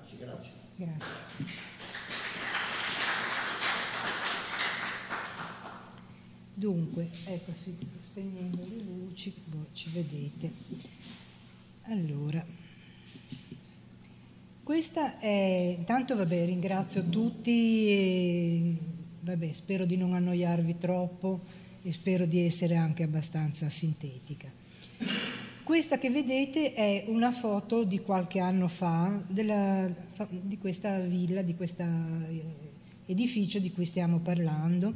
Grazie, grazie. grazie. Dunque, ecco, spegnendo le luci, voi ci vedete. Allora, questa è, intanto vabbè, ringrazio tutti, e, vabbè, spero di non annoiarvi troppo e spero di essere anche abbastanza sintetica. Questa che vedete è una foto di qualche anno fa della, di questa villa, di questo eh, edificio di cui stiamo parlando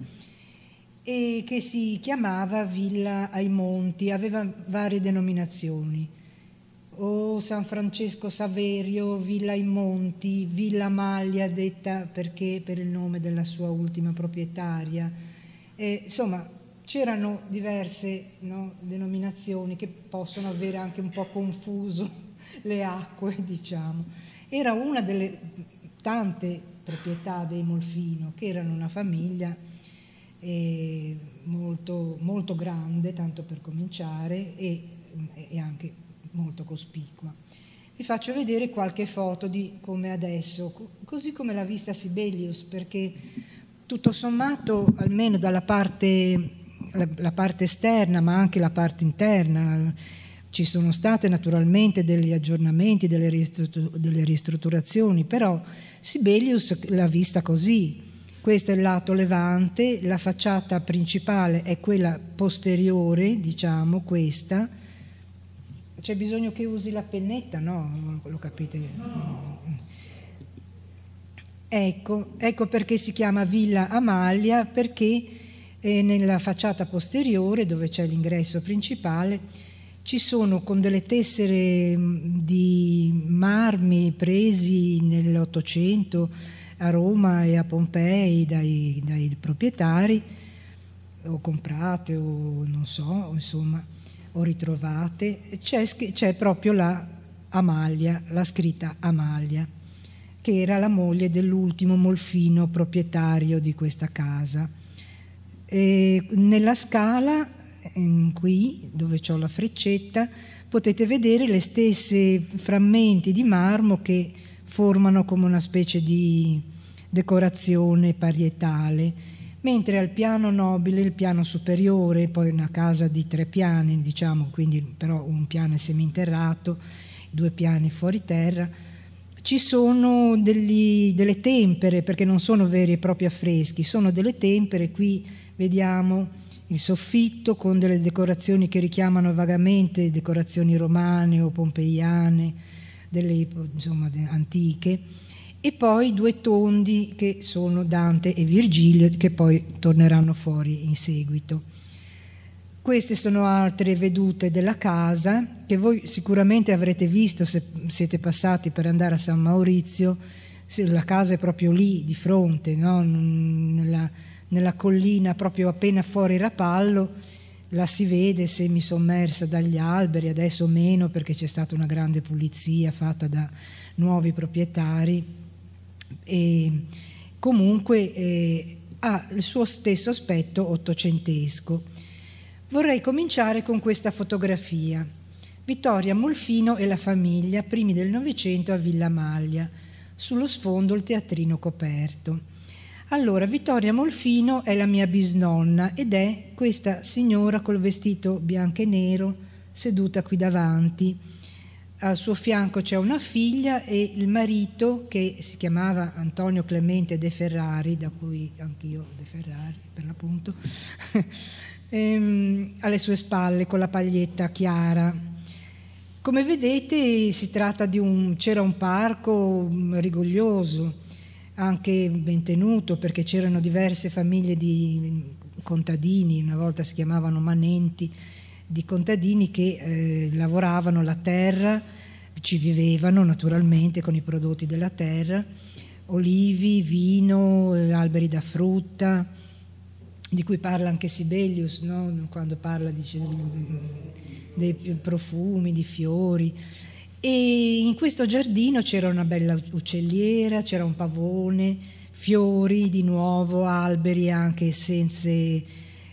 e che si chiamava Villa ai Monti, aveva varie denominazioni. O San Francesco Saverio, Villa ai Monti, Villa Maglia detta perché per il nome della sua ultima proprietaria. E, insomma, c'erano diverse no, denominazioni che possono avere anche un po' confuso le acque, diciamo. Era una delle tante proprietà dei Molfino, che erano una famiglia eh, molto, molto, grande, tanto per cominciare, e, e anche molto cospicua. Vi faccio vedere qualche foto di come adesso, così come l'ha vista Sibelius, perché tutto sommato, almeno dalla parte la, la parte esterna ma anche la parte interna. Ci sono state naturalmente degli aggiornamenti, delle, ristruttur- delle ristrutturazioni, però Sibelius l'ha vista così. Questo è il lato levante, la facciata principale è quella posteriore, diciamo questa. C'è bisogno che usi la pennetta, no? Lo capite? No. Ecco, ecco perché si chiama Villa Amalia, perché e nella facciata posteriore, dove c'è l'ingresso principale, ci sono con delle tessere mm, di marmi presi nell'Ottocento a Roma e a Pompei dai, dai proprietari, o comprate o non so, insomma, o ritrovate, c'è, c'è proprio la Amalia, la scritta Amalia, che era la moglie dell'ultimo Molfino proprietario di questa casa. E nella scala, qui dove ho la freccetta, potete vedere le stesse frammenti di marmo che formano come una specie di decorazione parietale, mentre al piano nobile, il piano superiore, poi una casa di tre piani, diciamo, quindi però un piano è seminterrato, due piani fuori terra, ci sono degli, delle tempere, perché non sono veri e propri affreschi, sono delle tempere qui Vediamo il soffitto con delle decorazioni che richiamano vagamente decorazioni romane o pompeiane, delle, insomma, antiche, e poi due tondi che sono Dante e Virgilio, che poi torneranno fuori in seguito. Queste sono altre vedute della casa che voi sicuramente avrete visto se siete passati per andare a San Maurizio, la casa è proprio lì di fronte, no? nella, nella collina proprio appena fuori Rapallo, la si vede semisommersa dagli alberi, adesso meno perché c'è stata una grande pulizia fatta da nuovi proprietari. E comunque eh, ha il suo stesso aspetto ottocentesco. Vorrei cominciare con questa fotografia. Vittoria Molfino e la famiglia, primi del Novecento a Villa Maglia, sullo sfondo il teatrino coperto. Allora, Vittoria Molfino è la mia bisnonna ed è questa signora col vestito bianco e nero seduta qui davanti. Al suo fianco c'è una figlia e il marito che si chiamava Antonio Clemente De Ferrari, da cui anch'io De Ferrari per l'appunto, ehm, alle sue spalle con la paglietta chiara. Come vedete si tratta di un, c'era un parco mm, rigoglioso anche ben tenuto perché c'erano diverse famiglie di contadini, una volta si chiamavano manenti, di contadini che eh, lavoravano la terra, ci vivevano naturalmente con i prodotti della terra, olivi, vino, eh, alberi da frutta, di cui parla anche Sibelius no? quando parla dice, dei profumi, di fiori. E in questo giardino c'era una bella uccelliera, c'era un pavone, fiori di nuovo, alberi anche essenze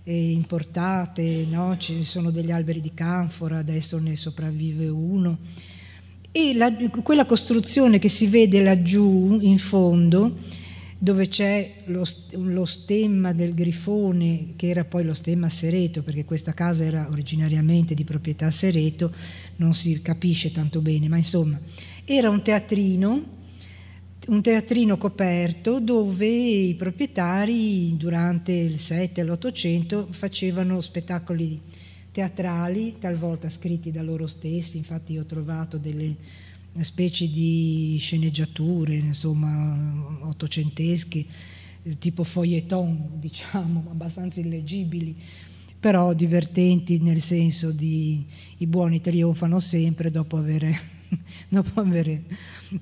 eh, importate, no? ci sono degli alberi di canfora, adesso ne sopravvive uno. E la, quella costruzione che si vede laggiù in fondo dove c'è lo, lo, stemma del grifone, che era poi lo stemma Sereto, perché questa casa era originariamente di proprietà Sereto, non si capisce tanto bene, ma insomma, era un teatrino, un teatrino coperto dove i proprietari durante il 7 e l'Ottocento facevano spettacoli teatrali, talvolta scritti da loro stessi, infatti io ho trovato delle specie di sceneggiature, insomma, ottocentesche, tipo feuilleton, diciamo, abbastanza illeggibili, però divertenti nel senso di i buoni trionfano sempre dopo aver, dopo aver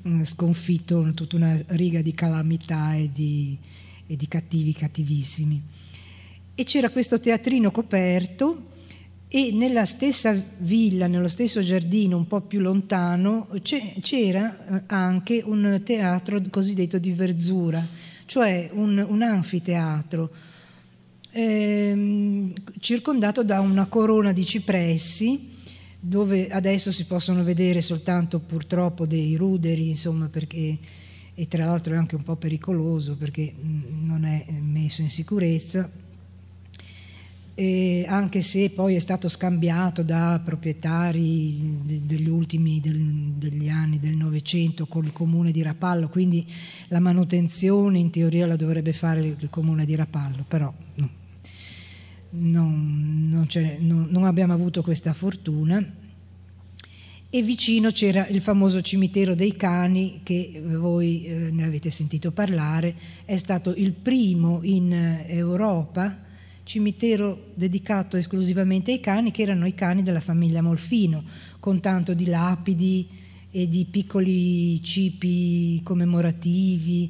mm, sconfitto tutta una riga di calamità e di, e di cattivi cattivissimi. E c'era questo teatrino coperto e nella stessa villa, nello stesso giardino un po' più lontano, c'era eh, anche un teatro cosiddetto di verzura, cioè un, un anfiteatro ehm, circondato da una corona di cipressi dove adesso si possono vedere soltanto purtroppo dei ruderi, insomma, perché, e tra l'altro è anche un po' pericoloso perché mm, non è messo in sicurezza eh, anche se poi è stato scambiato da proprietari degli ultimi del, degli anni del Novecento con il comune di Rapallo, quindi la manutenzione in teoria la dovrebbe fare il, comune di Rapallo, però no. non, non, non, non abbiamo avuto questa fortuna. E vicino c'era il famoso cimitero dei cani che voi eh, ne avete sentito parlare, è stato il primo in eh, Europa cimitero dedicato esclusivamente ai cani, che erano i cani della famiglia Molfino, con tanto di lapidi e di piccoli cipi commemorativi,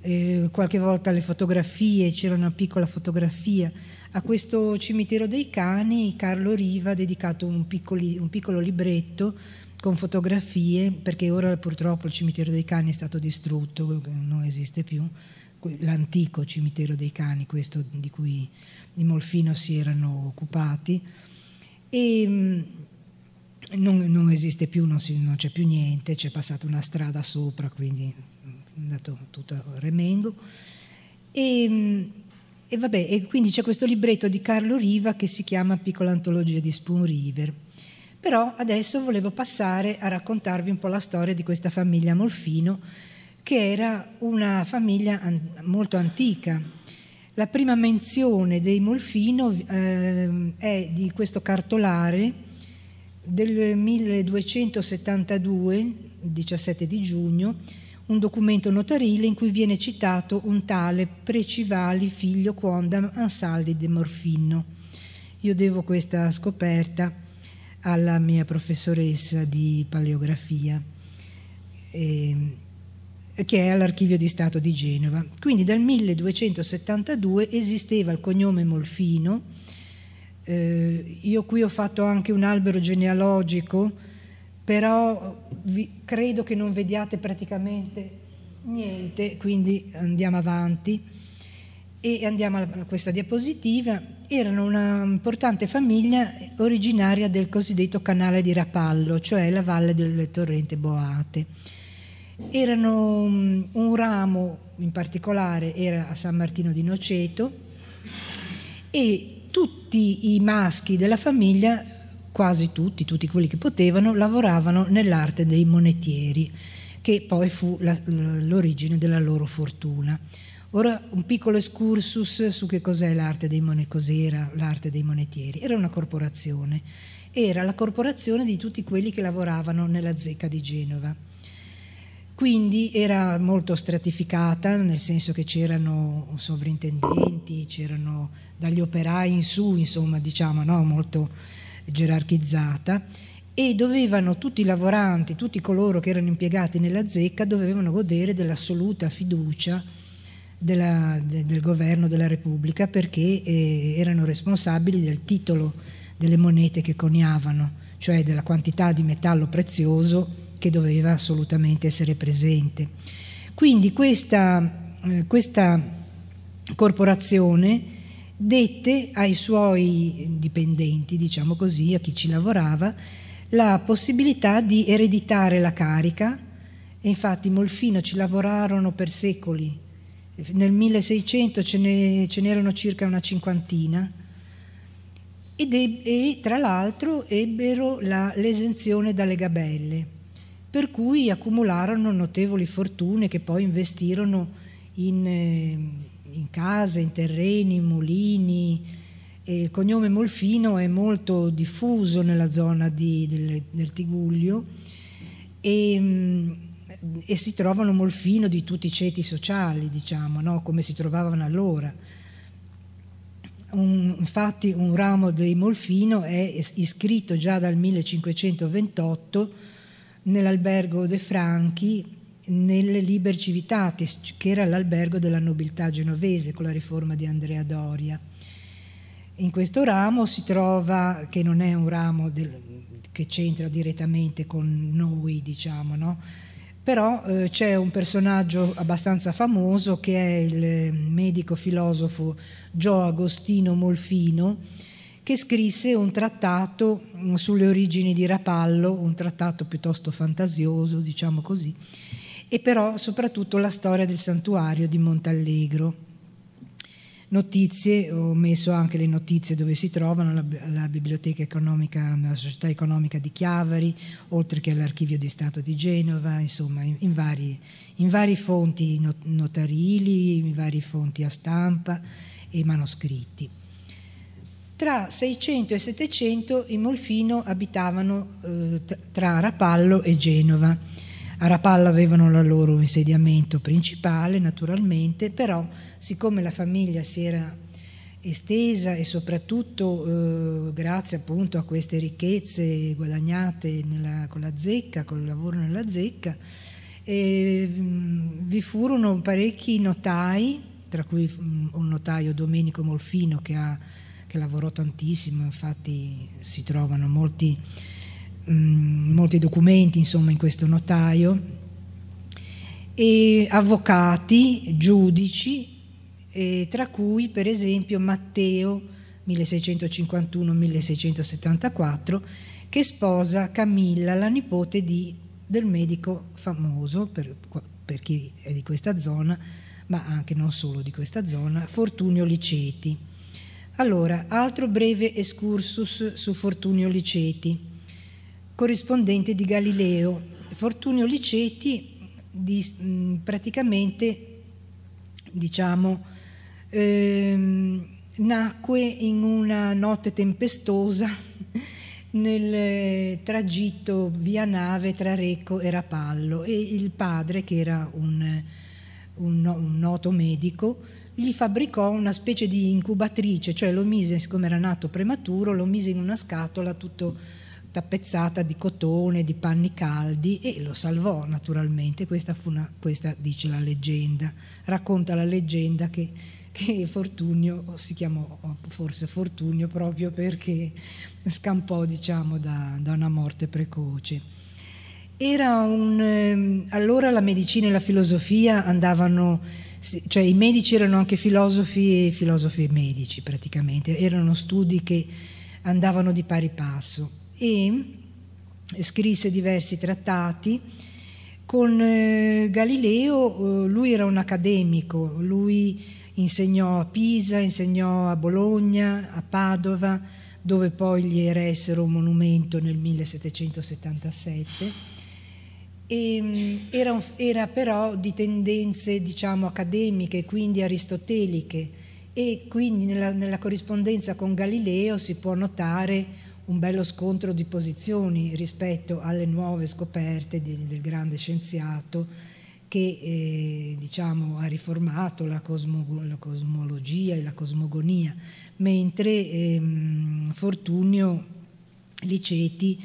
eh, qualche volta le fotografie, c'era una piccola fotografia. A questo cimitero dei cani Carlo Riva ha dedicato un, piccoli, un piccolo libretto con fotografie, perché ora purtroppo il cimitero dei cani è stato distrutto, non esiste più, l'antico cimitero dei cani, questo di cui di Molfino si erano occupati e mm, non, non esiste più, non, si, non c'è più niente, c'è passata una strada sopra, quindi mm, è andato tutto a remengo. E, mm, e, vabbè, e quindi c'è questo libretto di Carlo Riva che si chiama Piccola antologia di Spoon River. Però adesso volevo passare a raccontarvi un po' la storia di questa famiglia Molfino, che era una famiglia an molto antica, la prima menzione dei Molfino eh, è di questo cartolare del 1272, 17 di giugno, un documento notarile in cui viene citato un tale Precivali figlio quondam Ansaldi de Morfino. Io devo questa scoperta alla mia professoressa di paleografia. E ehm, che è all'Archivio di Stato di Genova. Quindi dal 1272 esisteva il cognome Molfino, eh, io qui ho fatto anche un albero genealogico, però vi, credo che non vediate praticamente niente, quindi andiamo avanti e andiamo a questa diapositiva. Erano una importante famiglia originaria del cosiddetto canale di Rapallo, cioè la valle del torrente Boate. Erano mm, un ramo in particolare era a San Martino di Noceto e tutti i maschi della famiglia, quasi tutti, tutti quelli che potevano, lavoravano nell'arte dei monetieri, che poi fu la, l'origine della loro fortuna. Ora un piccolo excursus su che cos'è l'arte dei, mon- cos'era l'arte dei monetieri. Era una corporazione, era la corporazione di tutti quelli che lavoravano nella zecca di Genova quindi era molto stratificata, nel senso che c'erano sovrintendenti, c'erano dagli operai in su, insomma, diciamo, no? molto gerarchizzata e dovevano tutti i lavoranti, tutti coloro che erano impiegati nella zecca, dovevano godere dell'assoluta fiducia della, de, del governo della Repubblica perché eh, erano responsabili del titolo delle monete che coniavano, cioè della quantità di metallo prezioso che doveva assolutamente essere presente. Quindi questa, eh, questa corporazione dette ai suoi dipendenti, diciamo così, a chi ci lavorava, la possibilità di ereditare la carica e infatti Molfino ci lavorarono per secoli. Nel 1600 ce, ne, n'erano circa una cinquantina ed, e tra l'altro ebbero la, l'esenzione dalle gabelle per cui accumularono notevoli fortune che poi investirono in, eh, in case, in terreni, in mulini. E il cognome Molfino è molto diffuso nella zona di, del, del, Tiguglio e, mm, e, si trovano Molfino di tutti i ceti sociali, diciamo, no? come si trovavano allora. Un, infatti un ramo dei Molfino è iscritto già dal 1528 nell'albergo De Franchi nelle Liber Civitatis, che era l'albergo della nobiltà genovese con la riforma di Andrea Doria. In questo ramo si trova, che non è un ramo del, che c'entra direttamente con noi, diciamo, no? però eh, c'è un personaggio abbastanza famoso che è il eh, medico filosofo Gio Agostino Molfino, che scrisse un trattato mm, sulle origini di Rapallo, un trattato piuttosto fantasioso, diciamo così, e però soprattutto la storia del santuario di Montallegro. Notizie, ho messo anche le notizie dove si trovano, la, la Biblioteca Economica, la Società Economica di Chiavari, oltre che all'Archivio di Stato di Genova, insomma, in, in varie in vari fonti notarili, in varie fonti a stampa e manoscritti. Tra 600 e 700 in Molfino abitavano eh, tra Rapallo e Genova. A Rapallo avevano il loro insediamento principale, naturalmente, però siccome la famiglia si era estesa e soprattutto eh, grazie appunto a queste ricchezze guadagnate nella, con la zecca, col lavoro nella zecca, eh, vi furono parecchi notai, tra cui un notaio Domenico Molfino che ha che lavorò tantissimo, infatti si trovano molti, mh, mm, molti documenti insomma, in questo notaio, e avvocati, giudici, e tra cui per esempio Matteo 1651-1674 che sposa Camilla, la nipote di, del medico famoso per, per chi è di questa zona, ma anche non solo di questa zona, Fortunio Liceti. Allora, altro breve excursus su Fortunio Liceti, corrispondente di Galileo. Fortunio Liceti di, mh, praticamente, diciamo, ehm, nacque in una notte tempestosa nel eh, tragitto via nave tra Recco e Rapallo e il padre, che era un, un, un noto medico, gli fabbricò una specie di incubatrice, cioè lo mise, siccome era nato prematuro, lo mise in una scatola tutto tappezzata di cotone, di panni caldi e lo salvò naturalmente. Questa, una, questa dice la leggenda, racconta la leggenda che, che Fortunio si chiamò forse Fortunio proprio perché scampò diciamo, da, da una morte precoce. Un, ehm, allora la medicina e la filosofia andavano cioè i medici erano anche filosofi e filosofi medici praticamente, erano studi che andavano di pari passo e scrisse diversi trattati. Con eh, Galileo eh, lui era un accademico, lui insegnò a Pisa, insegnò a Bologna, a Padova, dove poi gli eressero un monumento nel 1777 e, ehm, era, un, era, però di tendenze diciamo, accademiche, quindi aristoteliche e quindi nella, nella, corrispondenza con Galileo si può notare un bello scontro di posizioni rispetto alle nuove scoperte di, del grande scienziato che eh, diciamo, ha riformato la, cosmo, la, cosmologia e la cosmogonia, mentre ehm, Fortunio Liceti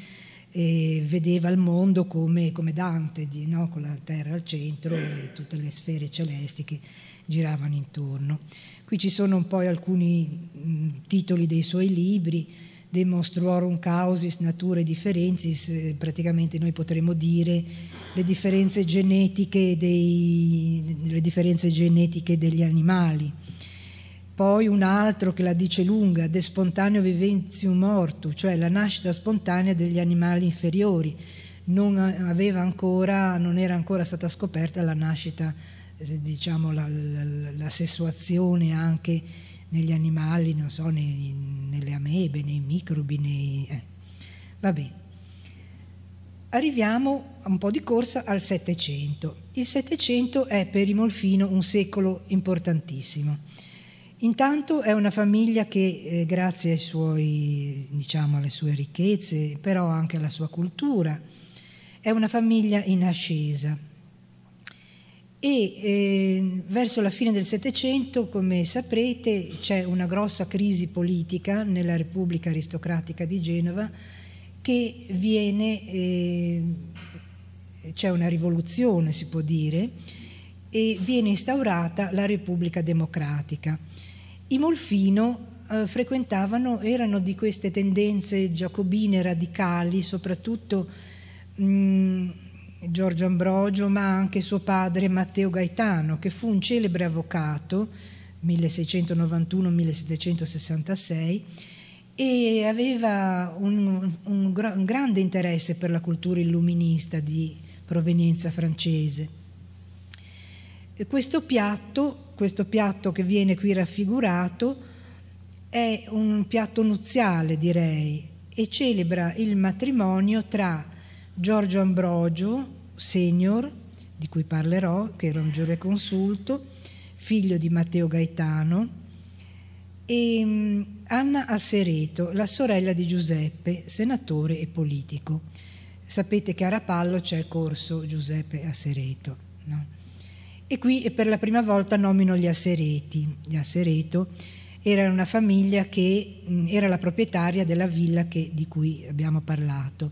e vedeva il mondo come, come Dante, di, no? con la terra al centro e tutte le sfere celesti che giravano intorno. Qui ci sono poi alcuni mh, mm, titoli dei suoi libri, De monstruorum causis nature differentis, eh, praticamente noi potremmo dire le differenze genetiche, dei, le differenze genetiche degli animali poi un altro che la dice lunga, De spontaneo viventium mortu, cioè la nascita spontanea degli animali inferiori. Non, ancora, non era ancora stata scoperta la nascita, eh, diciamo, la, la, la sessuazione anche negli animali, non so, nei, nelle amebe, nei microbi, nei... Eh. Va bene. Arriviamo a un po' di corsa al Settecento. Il Settecento è per i un secolo importantissimo. Intanto è una famiglia che, eh, grazie suoi, diciamo, alle sue ricchezze, però anche alla sua cultura, è una famiglia in ascesa. E eh, verso la fine del Settecento, come saprete, c'è una grossa crisi politica nella Repubblica Aristocratica di Genova che viene, eh, c'è una rivoluzione si può dire, e viene instaurata la Repubblica Democratica i Molfino eh, frequentavano, erano di queste tendenze giacobine radicali, soprattutto mh, mm, Giorgio Ambrogio, ma anche suo padre Matteo Gaetano, che fu un celebre avvocato 1691-1766 e aveva un, un, un, grande interesse per la cultura illuminista di provenienza francese. Questo piatto questo piatto che viene qui raffigurato è un piatto nuziale, direi, e celebra il matrimonio tra Giorgio Ambrogio, senior, di cui parlerò, che era un giureconsulto, figlio di Matteo Gaetano, e mm, Anna Assereto, la sorella di Giuseppe, senatore e politico. Sapete che a Rapallo c'è corso Giuseppe Assereto. No? E qui per la prima volta nomino gli Assereti. Gli Assereto era una famiglia che mh, era la proprietaria della villa che, di cui abbiamo parlato.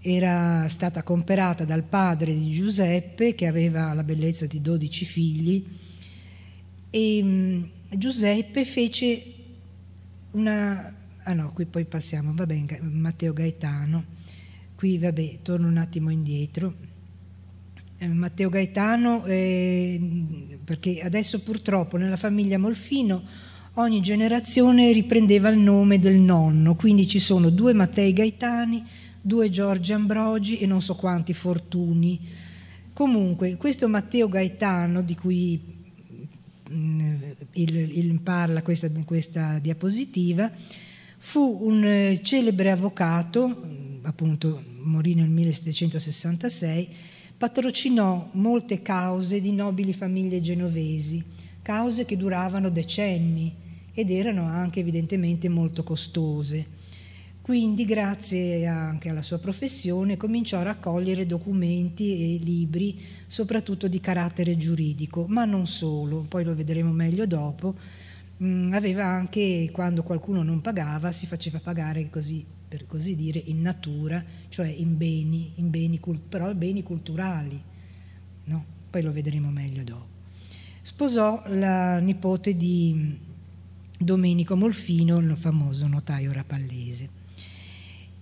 Era stata comperata dal padre di Giuseppe, che aveva la bellezza di 12 figli, e mh, Giuseppe fece una... Ah no, qui poi passiamo, va bene, Matteo Gaetano. Qui, vabbè, torno un attimo indietro. Eh, Matteo Gaetano, eh, perché adesso purtroppo nella famiglia Molfino ogni generazione riprendeva il nome del nonno, quindi ci sono due Mattei Gaetani, due Giorgi Ambrogi e non so quanti Fortuni. Comunque, questo Matteo Gaetano, di cui mh, mm, il, il parla questa, questa diapositiva, fu un eh, celebre avvocato, mm, appunto morì nel 1766, patrocinò molte cause di nobili famiglie genovesi, cause che duravano decenni ed erano anche evidentemente molto costose. Quindi, grazie anche alla sua professione, cominciò a raccogliere documenti e libri, soprattutto di carattere giuridico, ma non solo, poi lo vedremo meglio dopo. Mh, mm, aveva anche, quando qualcuno non pagava, si faceva pagare così per così dire, in natura, cioè in beni, in beni però beni culturali. No? Poi lo vedremo meglio dopo. Sposò la nipote di Domenico Molfino, il famoso notaio rapallese.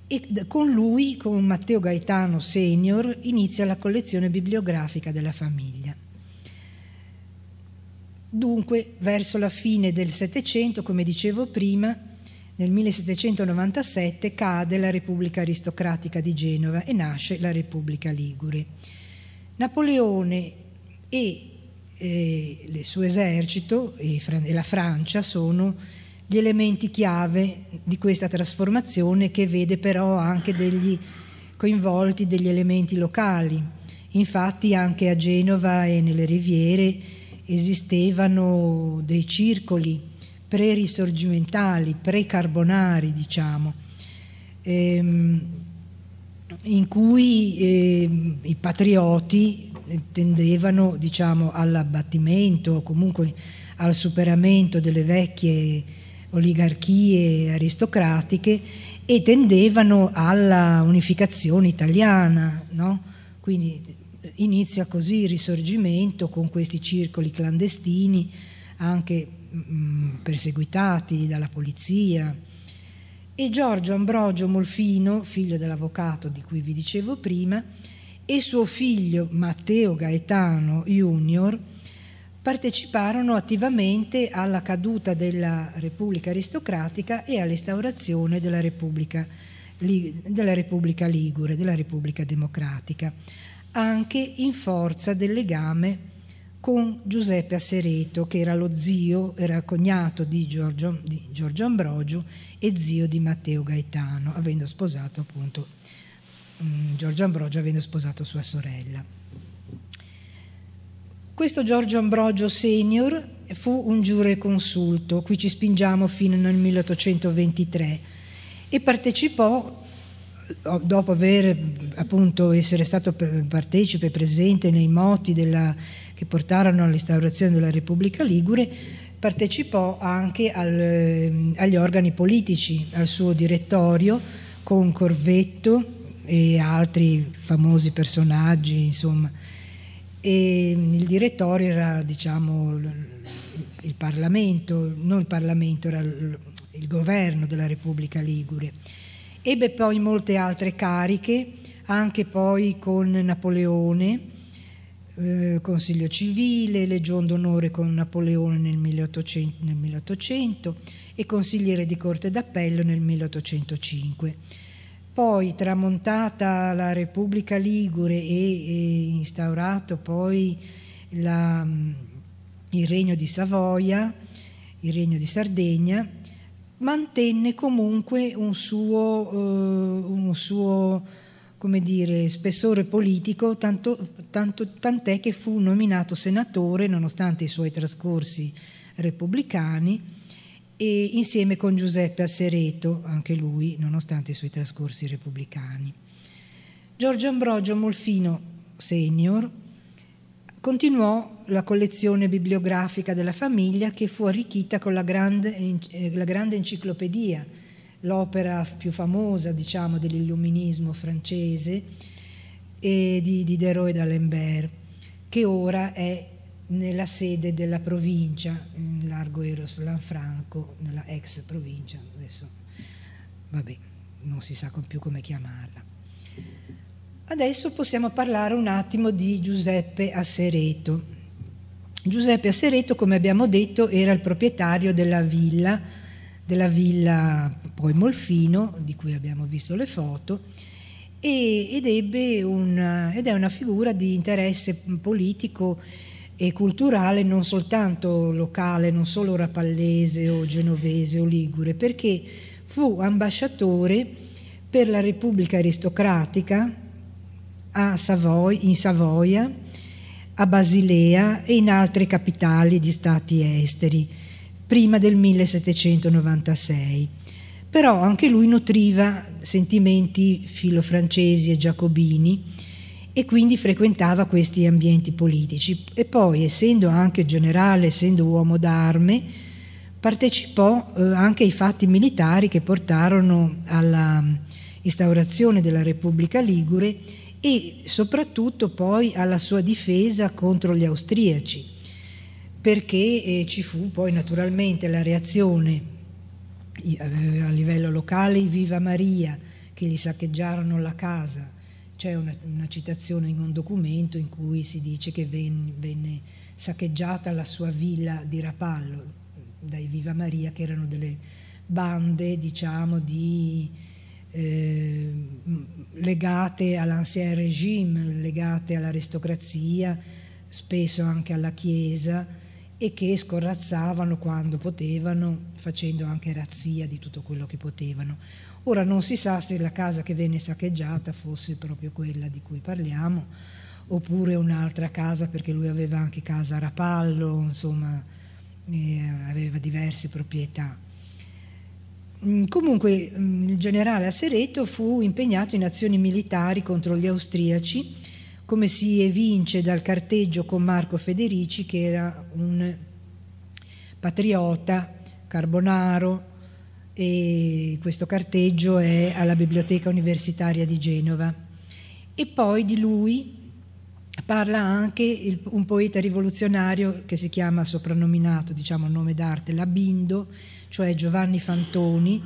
E con lui, con Matteo Gaetano Senior, inizia la collezione bibliografica della famiglia. Dunque, verso la fine del Settecento, come dicevo prima, nel 1797 cade la Repubblica Aristocratica di Genova e nasce la Repubblica Ligure. Napoleone e eh, il suo esercito e, e la Francia sono gli elementi chiave di questa trasformazione che vede però anche degli coinvolti degli elementi locali. Infatti anche a Genova e nelle riviere esistevano dei circoli pre-risorgimentali, pre-carbonari, diciamo, ehm, in cui ehm, i patrioti tendevano diciamo, all'abbattimento o comunque al superamento delle vecchie oligarchie aristocratiche e tendevano alla unificazione italiana. No? Quindi inizia così il risorgimento con questi circoli clandestini, anche Mm, perseguitati dalla polizia. E Giorgio Ambrogio Molfino, figlio dell'avvocato di cui vi dicevo prima, e suo figlio Matteo Gaetano Junior parteciparono attivamente alla caduta della Repubblica aristocratica e all'instaurazione della Repubblica, della Repubblica Ligure, della Repubblica Democratica, anche in forza del legame con Giuseppe Assereto, che era lo zio, era cognato di Giorgio, di Giorgio Ambrogio e zio di Matteo Gaetano, avendo sposato appunto mh, mm, Giorgio Ambrogio, avendo sposato sua sorella. Questo Giorgio Ambrogio Senior fu un giureconsulto, qui ci spingiamo fino nel 1823, e partecipò dopo aver appunto essere stato partecipe presente nei moti della che portarono all'instaurazione della Repubblica Ligure, partecipò anche al, ehm, agli organi politici, al suo direttorio con Corvetto e altri famosi personaggi, insomma. E mm, il direttorio era, diciamo, il Parlamento, non il Parlamento, era il governo della Repubblica Ligure. Ebbe poi molte altre cariche, anche poi con Napoleone, eh, Consiglio civile, Legion d'onore con Napoleone nel 1800, nel 1800 e consigliere di Corte d'Appello nel 1805. Poi tramontata la Repubblica Ligure e, e instaurato poi la, mm, il Regno di Savoia, il Regno di Sardegna, mantenne comunque un suo, eh, un suo come dire, spessore politico, tanto, tanto, tant'è che fu nominato senatore nonostante i suoi trascorsi repubblicani e insieme con Giuseppe Assereto, anche lui nonostante i suoi trascorsi repubblicani. Giorgio Ambrogio Molfino Senior continuò la collezione bibliografica della famiglia che fu arricchita con la grande, eh, la grande enciclopedia l'opera più famosa diciamo, dell'illuminismo francese, e di Diderot e d'Alembert, che ora è nella sede della provincia, in largo Eros Lanfranco, nella ex provincia, adesso vabbè, non si sa più come chiamarla. Adesso possiamo parlare un attimo di Giuseppe Assereto. Giuseppe Assereto, come abbiamo detto, era il proprietario della villa della villa poi Molfino, di cui abbiamo visto le foto, e, ed, una, ed è una figura di interesse politico e culturale non soltanto locale, non solo rapallese o genovese o ligure, perché fu ambasciatore per la Repubblica Aristocratica Savoy, in Savoia, a Basilea e in altre capitali di stati esteri prima del 1796. Però anche lui nutriva sentimenti filofrancesi e giacobini e quindi frequentava questi ambienti politici. E poi, essendo anche generale, essendo uomo d'arme, partecipò eh, anche ai fatti militari che portarono alla mm, instaurazione della Repubblica Ligure e soprattutto poi alla sua difesa contro gli austriaci perché eh, ci fu poi naturalmente la reazione eh, a livello locale Viva Maria che gli saccheggiarono la casa. C'è una, una citazione in un documento in cui si dice che venne, venne saccheggiata la sua villa di Rapallo dai Viva Maria che erano delle bande diciamo di eh, legate all'ancien regime, legate all'aristocrazia, spesso anche alla Chiesa, e che scorrazzavano quando potevano, facendo anche razzia di tutto quello che potevano. Ora non si sa se la casa che venne saccheggiata fosse proprio quella di cui parliamo, oppure un'altra casa, perché lui aveva anche casa a Rapallo, insomma, eh, aveva diverse proprietà. Mm, comunque mm, il generale Assereto fu impegnato in azioni militari contro gli austriaci come si evince dal carteggio con Marco Federici, che era un patriota carbonaro, e questo carteggio è alla Biblioteca Universitaria di Genova. E poi di lui parla anche il, un poeta rivoluzionario che si chiama soprannominato, diciamo nome d'arte, Labindo, cioè Giovanni Fantoni,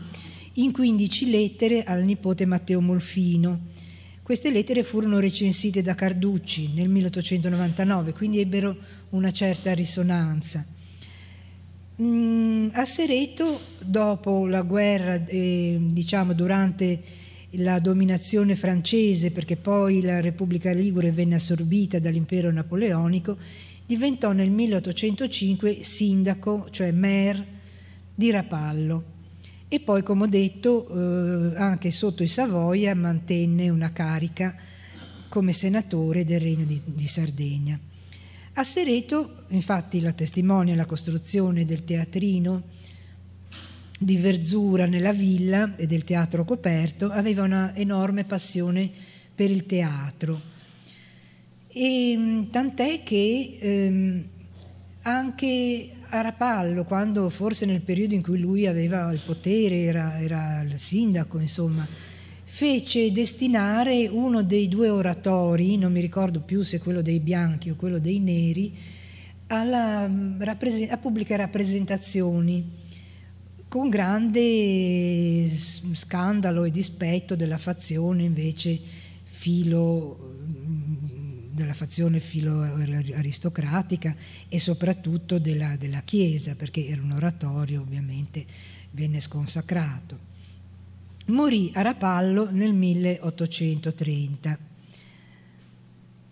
in 15 lettere al nipote Matteo Molfino queste lettere furono recensite da Carducci nel 1899, quindi ebbero una certa risonanza. Mm, a Sereto, dopo la guerra, eh, diciamo durante la dominazione francese, perché poi la Repubblica Ligure venne assorbita dall'impero napoleonico, diventò nel 1805 sindaco, cioè maire di Rapallo e poi, come ho detto, eh, anche sotto i Savoia mantenne una carica come senatore del Regno di, di Sardegna. A Sereto, infatti, la testimonia la costruzione del teatrino di verzura nella villa e del teatro coperto, aveva una enorme passione per il teatro. E, mm, tant'è che ehm, anche a Rapallo, quando forse nel periodo in cui lui aveva il potere, era, era il sindaco, insomma, fece destinare uno dei due oratori, non mi ricordo più se quello dei bianchi o quello dei neri, alla, mm, a pubbliche rappresentazioni con grande scandalo e dispetto della fazione invece filo mm, della fazione filo-aristocratica e soprattutto della, della Chiesa, perché era un oratorio, ovviamente venne sconsacrato. Morì a Rapallo nel 1830.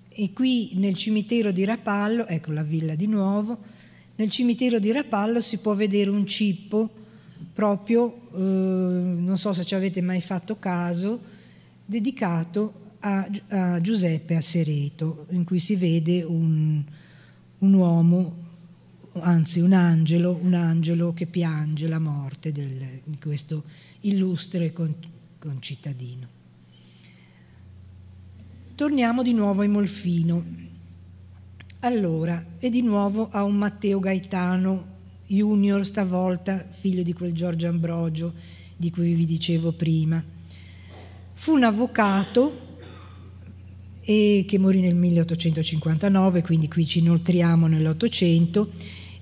E qui nel cimitero di Rapallo, ecco la villa di nuovo, nel cimitero di Rapallo si può vedere un cippo proprio, eh, non so se ci avete mai fatto caso, dedicato a, a Giuseppe Assereto, in cui si vede un, un uomo anzi un angelo, un angelo che piange la morte di questo illustre concittadino. Torniamo di nuovo ai Molfino. Allora, e di nuovo a un Matteo Gaetano junior, stavolta figlio di quel Giorgio Ambrogio di cui vi dicevo prima. Fu un avvocato e che morì nel 1859, quindi qui ci inoltriamo nell'Ottocento,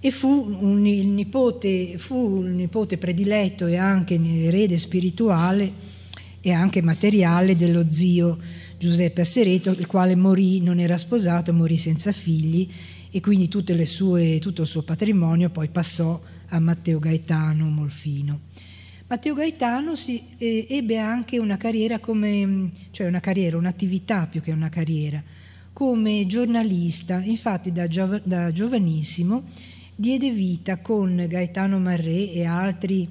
e fu un, il nipote, fu il nipote prediletto e anche erede spirituale e anche materiale dello zio Giuseppe Assereto, il quale morì, non era sposato, morì senza figli e quindi sue, tutto il suo patrimonio poi passò a Matteo Gaetano Molfino. Matteo Gaetano si, eh, ebbe anche una carriera come, mm, cioè una carriera, un'attività più che una carriera, come giornalista. Infatti da, giov- da giovanissimo diede vita con Gaetano Marré e altri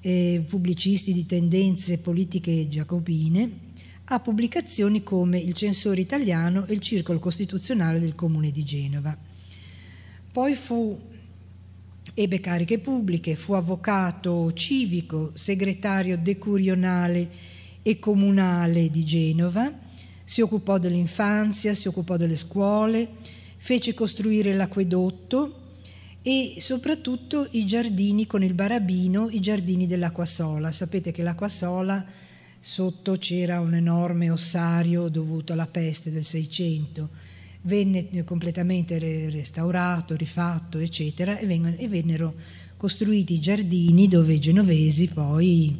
eh, pubblicisti di tendenze politiche giacobine a pubblicazioni come Il Censore Italiano e Il Circolo Costituzionale del Comune di Genova. Poi fu Ebbe cariche pubbliche, fu avvocato civico, segretario decurionale e comunale di Genova, si occupò dell'infanzia, si occupò delle scuole, fece costruire l'acquedotto e soprattutto i giardini con il barabino, i giardini dell'acqua sola. Sapete che l'acqua sola sotto c'era un enorme ossario dovuto alla peste del Seicento venne eh, completamente restaurato, rifatto, eccetera, e, vennero, e vennero costruiti i giardini dove i genovesi poi,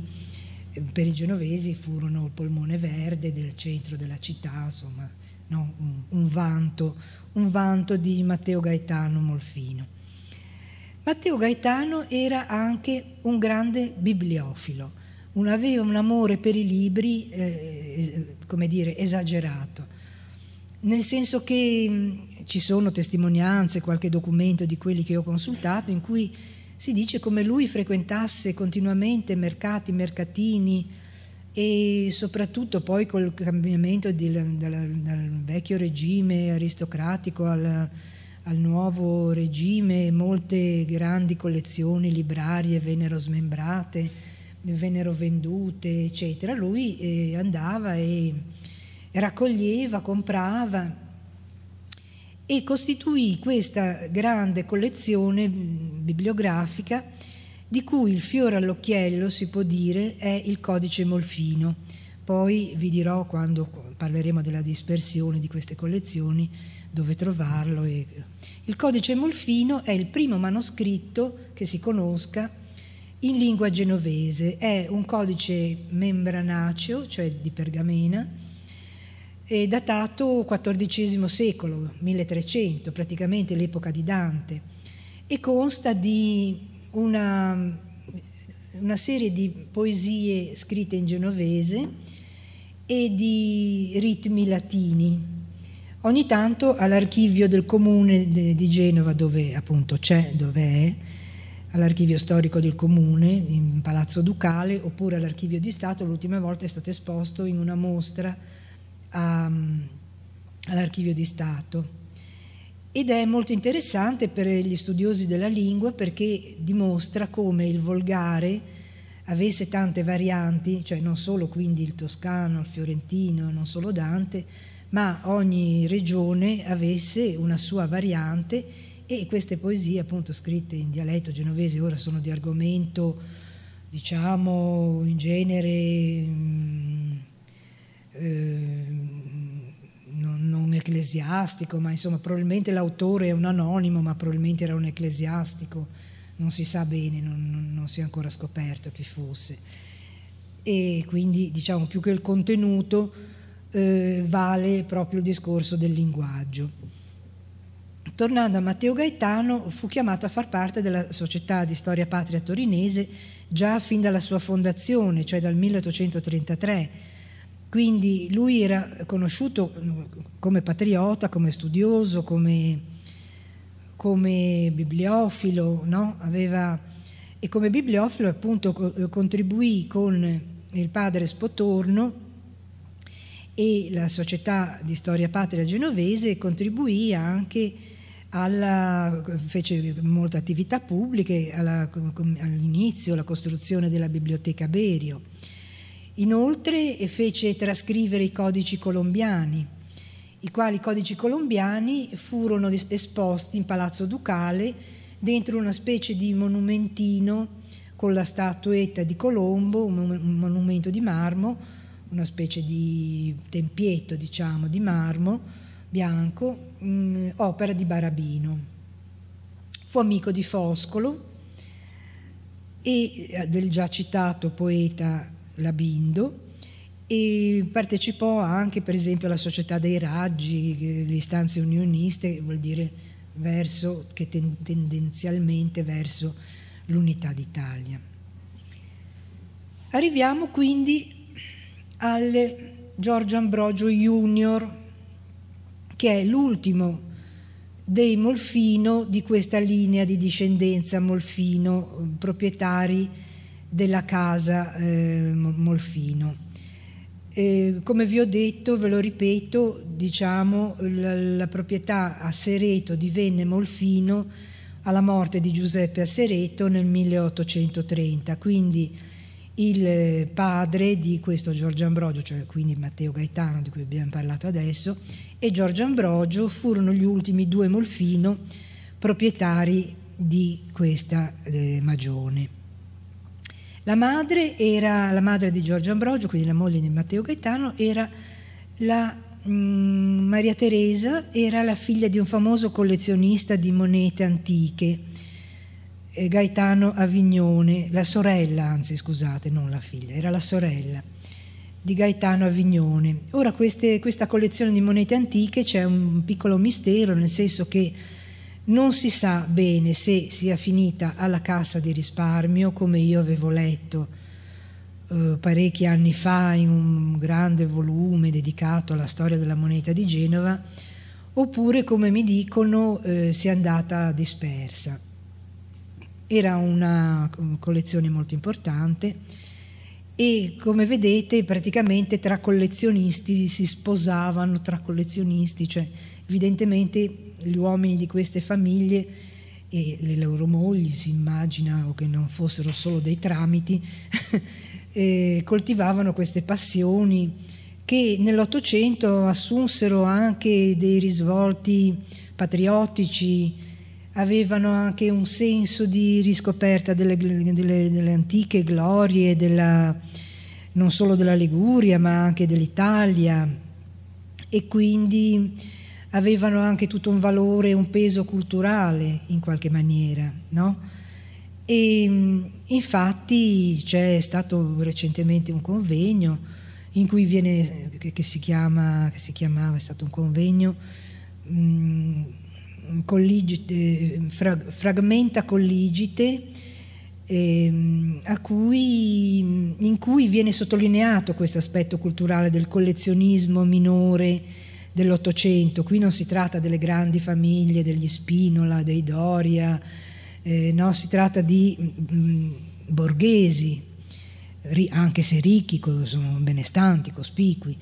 eh, per i genovesi furono il polmone verde del centro della città, insomma, no? un, un, vanto, un vanto di Matteo Gaetano Molfino. Matteo Gaetano era anche un grande bibliofilo, un, aveva un amore per i libri, eh, come dire, esagerato nel senso che mh, mm, ci sono testimonianze, qualche documento di quelli che ho consultato, in cui si dice come lui frequentasse continuamente mercati, mercatini e soprattutto poi col cambiamento di, dal, dal, vecchio regime aristocratico al, al, nuovo regime, molte grandi collezioni librarie vennero smembrate, vennero vendute, eccetera. Lui eh, andava e raccoglieva, comprava e costituì questa grande collezione mm, bibliografica di cui il fiore all'occhiello, si può dire, è il codice Molfino. Poi vi dirò quando parleremo della dispersione di queste collezioni dove trovarlo. Il codice Molfino è il primo manoscritto che si conosca in lingua genovese, è un codice membranaceo, cioè di pergamena, è datato XIV secolo, 1300, praticamente l'epoca di Dante, e consta di una, una serie di poesie scritte in genovese e di ritmi latini. Ogni tanto all'archivio del comune di Genova, dove appunto c'è, dove è, all'archivio storico del comune in Palazzo Ducale, oppure all'archivio di Stato, l'ultima volta è stato esposto in una mostra a, ehm, all'archivio di Stato. Ed è molto interessante per gli studiosi della lingua perché dimostra come il volgare avesse tante varianti, cioè non solo quindi il toscano, il fiorentino, non solo Dante, ma ogni regione avesse una sua variante e queste poesie appunto scritte in dialetto genovese ora sono di argomento diciamo in genere mh, mm, Ehm, non, non, ecclesiastico, ma insomma probabilmente l'autore è un anonimo, ma probabilmente era un ecclesiastico, non si sa bene, non, non, non si è ancora scoperto chi fosse. E quindi diciamo più che il contenuto eh, vale proprio il discorso del linguaggio. Tornando a Matteo Gaetano, fu chiamato a far parte della Società di Storia Patria Torinese già fin dalla sua fondazione, cioè dal 1833 quindi lui era conosciuto mm, come patriota, come studioso, come, come bibliofilo, no? Aveva, e come bibliofilo appunto eh, contribuì con il padre Spotorno e la Società di Storia Patria Genovese contribuì anche alla, fece molte attività pubbliche alla, all'inizio, alla costruzione della biblioteca Berio Inoltre fece trascrivere i codici colombiani, i quali codici colombiani furono esposti in Palazzo Ducale dentro una specie di monumentino con la statuetta di Colombo, un monumento di marmo, una specie di tempietto, diciamo, di marmo bianco, mh, opera di Barabino. Fu amico di Foscolo e eh, del già citato poeta Labindo e partecipò anche per esempio alla Società dei Raggi, le istanze unioniste, vuol dire verso, che ten, tendenzialmente verso l'unità d'Italia. Arriviamo quindi al Giorgio Ambrogio Junior, che è l'ultimo dei Molfino di questa linea di discendenza Molfino, proprietari della casa eh, Molfino. E come vi ho detto, ve lo ripeto, diciamo, la, la proprietà a Sereto divenne Molfino alla morte di Giuseppe a Sereto nel 1830, quindi il eh, padre di questo Giorgio Ambrogio, cioè quindi Matteo Gaetano di cui abbiamo parlato adesso, e Giorgio Ambrogio furono gli ultimi due Molfino proprietari di questa eh, magione. La madre era la madre di Giorgio Ambrogio, quindi la moglie di Matteo Gaetano, era la mh, mm, Maria Teresa, era la figlia di un famoso collezionista di monete antiche, eh, Gaetano Avignone, la sorella, anzi scusate, non la figlia, era la sorella di Gaetano Avignone. Ora queste, questa collezione di monete antiche c'è un piccolo mistero, nel senso che non si sa bene se sia finita alla cassa di risparmio, come io avevo letto eh, parecchi anni fa in un grande volume dedicato alla storia della moneta di Genova, oppure, come mi dicono, eh, sia andata dispersa. Era una collezione molto importante e come vedete praticamente tra collezionisti si sposavano, tra collezionisti, cioè Evidentemente gli uomini di queste famiglie e le loro mogli, si immagina, o che non fossero solo dei tramiti, eh, coltivavano queste passioni che nell'Ottocento assunsero anche dei risvolti patriottici, avevano anche un senso di riscoperta delle, delle, delle antiche glorie, della, non solo della Liguria ma anche dell'Italia e quindi avevano anche tutto un valore, un peso culturale in qualche maniera, no? E mm, infatti c'è stato recentemente un convegno in cui viene, che, che si chiama, che si chiamava, è stato un convegno, mh, mm, colligite, eh, fra, fragmenta colligite, ehm, cui, in cui viene sottolineato questo aspetto culturale del collezionismo minore, dell'Ottocento, qui non si tratta delle grandi famiglie, degli Spinola, dei Doria, eh, no? si tratta di mh, mm, mm, borghesi, ri, anche se ricchi, sono benestanti, cospicui,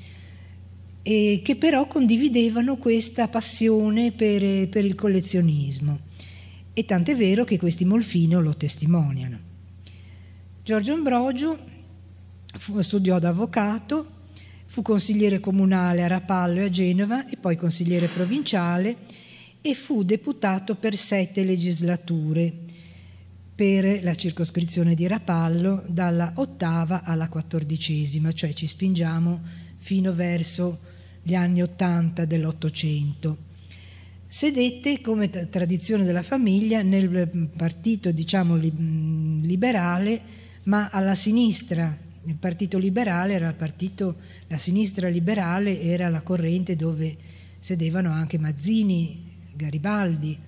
e che però condividevano questa passione per, eh, per il collezionismo. E tant'è vero che questi Molfino lo testimoniano. Giorgio Ambrogio fu, studiò da avvocato Fu consigliere comunale a Rapallo e a Genova e poi consigliere provinciale e fu deputato per sette legislature per la circoscrizione di Rapallo dalla ottava alla quattordicesima, cioè ci spingiamo fino verso gli anni Ottanta dell'Ottocento sedette come tradizione della famiglia nel eh, partito diciamo, mm, liberale ma alla sinistra il Partito Liberale era il partito, la sinistra liberale era la corrente dove sedevano anche Mazzini, Garibaldi.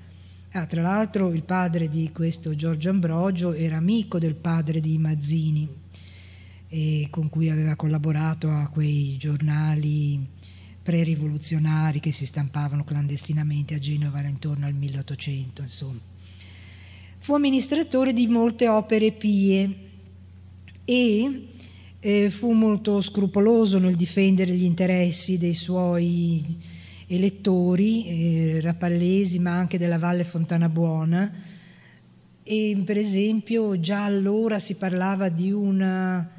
Ah, tra l'altro il padre di questo Giorgio Ambrogio era amico del padre di Mazzini, con cui aveva collaborato a quei giornali pre-rivoluzionari che si stampavano clandestinamente a Genova intorno al 1800. Insomma. Fu amministratore di molte opere pie e eh, fu molto scrupoloso nel difendere gli interessi dei suoi elettori eh, rapallesi, ma anche della Valle Fontanabuona. E per esempio già allora si parlava di una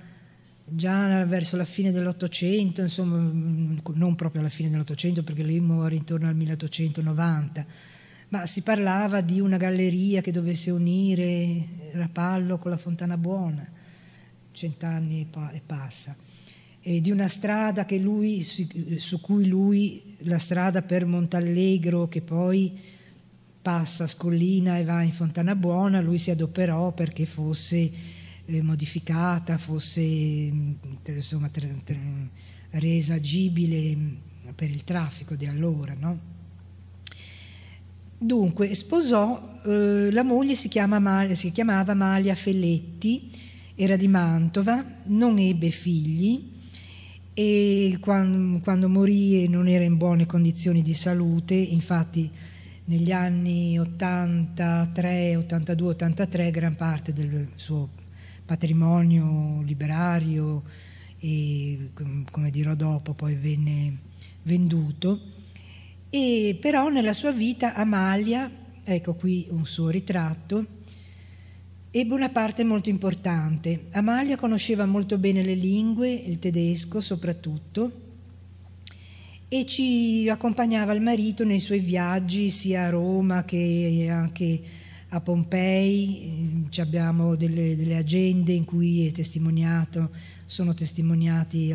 già verso la fine dell'Ottocento, insomma, mm, non proprio alla fine dell'Ottocento perché lui muore intorno al 1890, ma si parlava di una galleria che dovesse unire Rapallo con la Fontana Buona cent'anni e passa, e di una strada lui, su cui lui, la strada per Montallegro che poi passa Scollina e va in Fontana Buona, lui si adoperò perché fosse eh, modificata, fosse insomma, resa agibile per il traffico di allora. No? Dunque, sposò, eh, la moglie si, chiama, si, chiamava Malia Felletti era di Mantova, non ebbe figli e quando, quando, morì non era in buone condizioni di salute, infatti negli anni 83, 82, 83 gran parte del suo patrimonio liberario e come dirò dopo poi venne venduto e però nella sua vita Amalia, ecco qui un suo ritratto, Ebbe una parte molto importante. Amalia conosceva molto bene le lingue, il tedesco soprattutto, e ci accompagnava il marito nei suoi viaggi sia a Roma che anche a Pompei. Ci abbiamo delle, delle agende in cui è testimoniato, sono testimoniati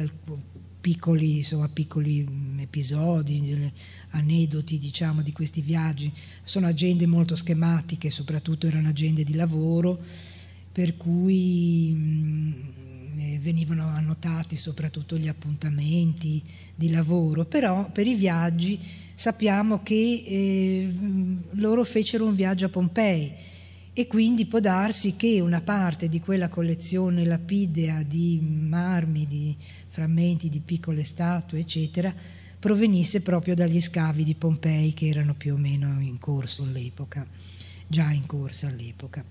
piccoli, insomma, piccoli mm, episodi, aneddoti diciamo, di questi viaggi. Sono agende molto schematiche, soprattutto erano agende di lavoro, per cui mh, mm, eh, venivano annotati soprattutto gli appuntamenti di lavoro, però per i viaggi sappiamo che eh, mm, loro fecero un viaggio a Pompei e quindi può darsi che una parte di quella collezione lapidea di marmi, di frammenti di piccole statue, eccetera, provenisse proprio dagli scavi di Pompei che erano più o meno in corso all'epoca, già in corso all'epoca.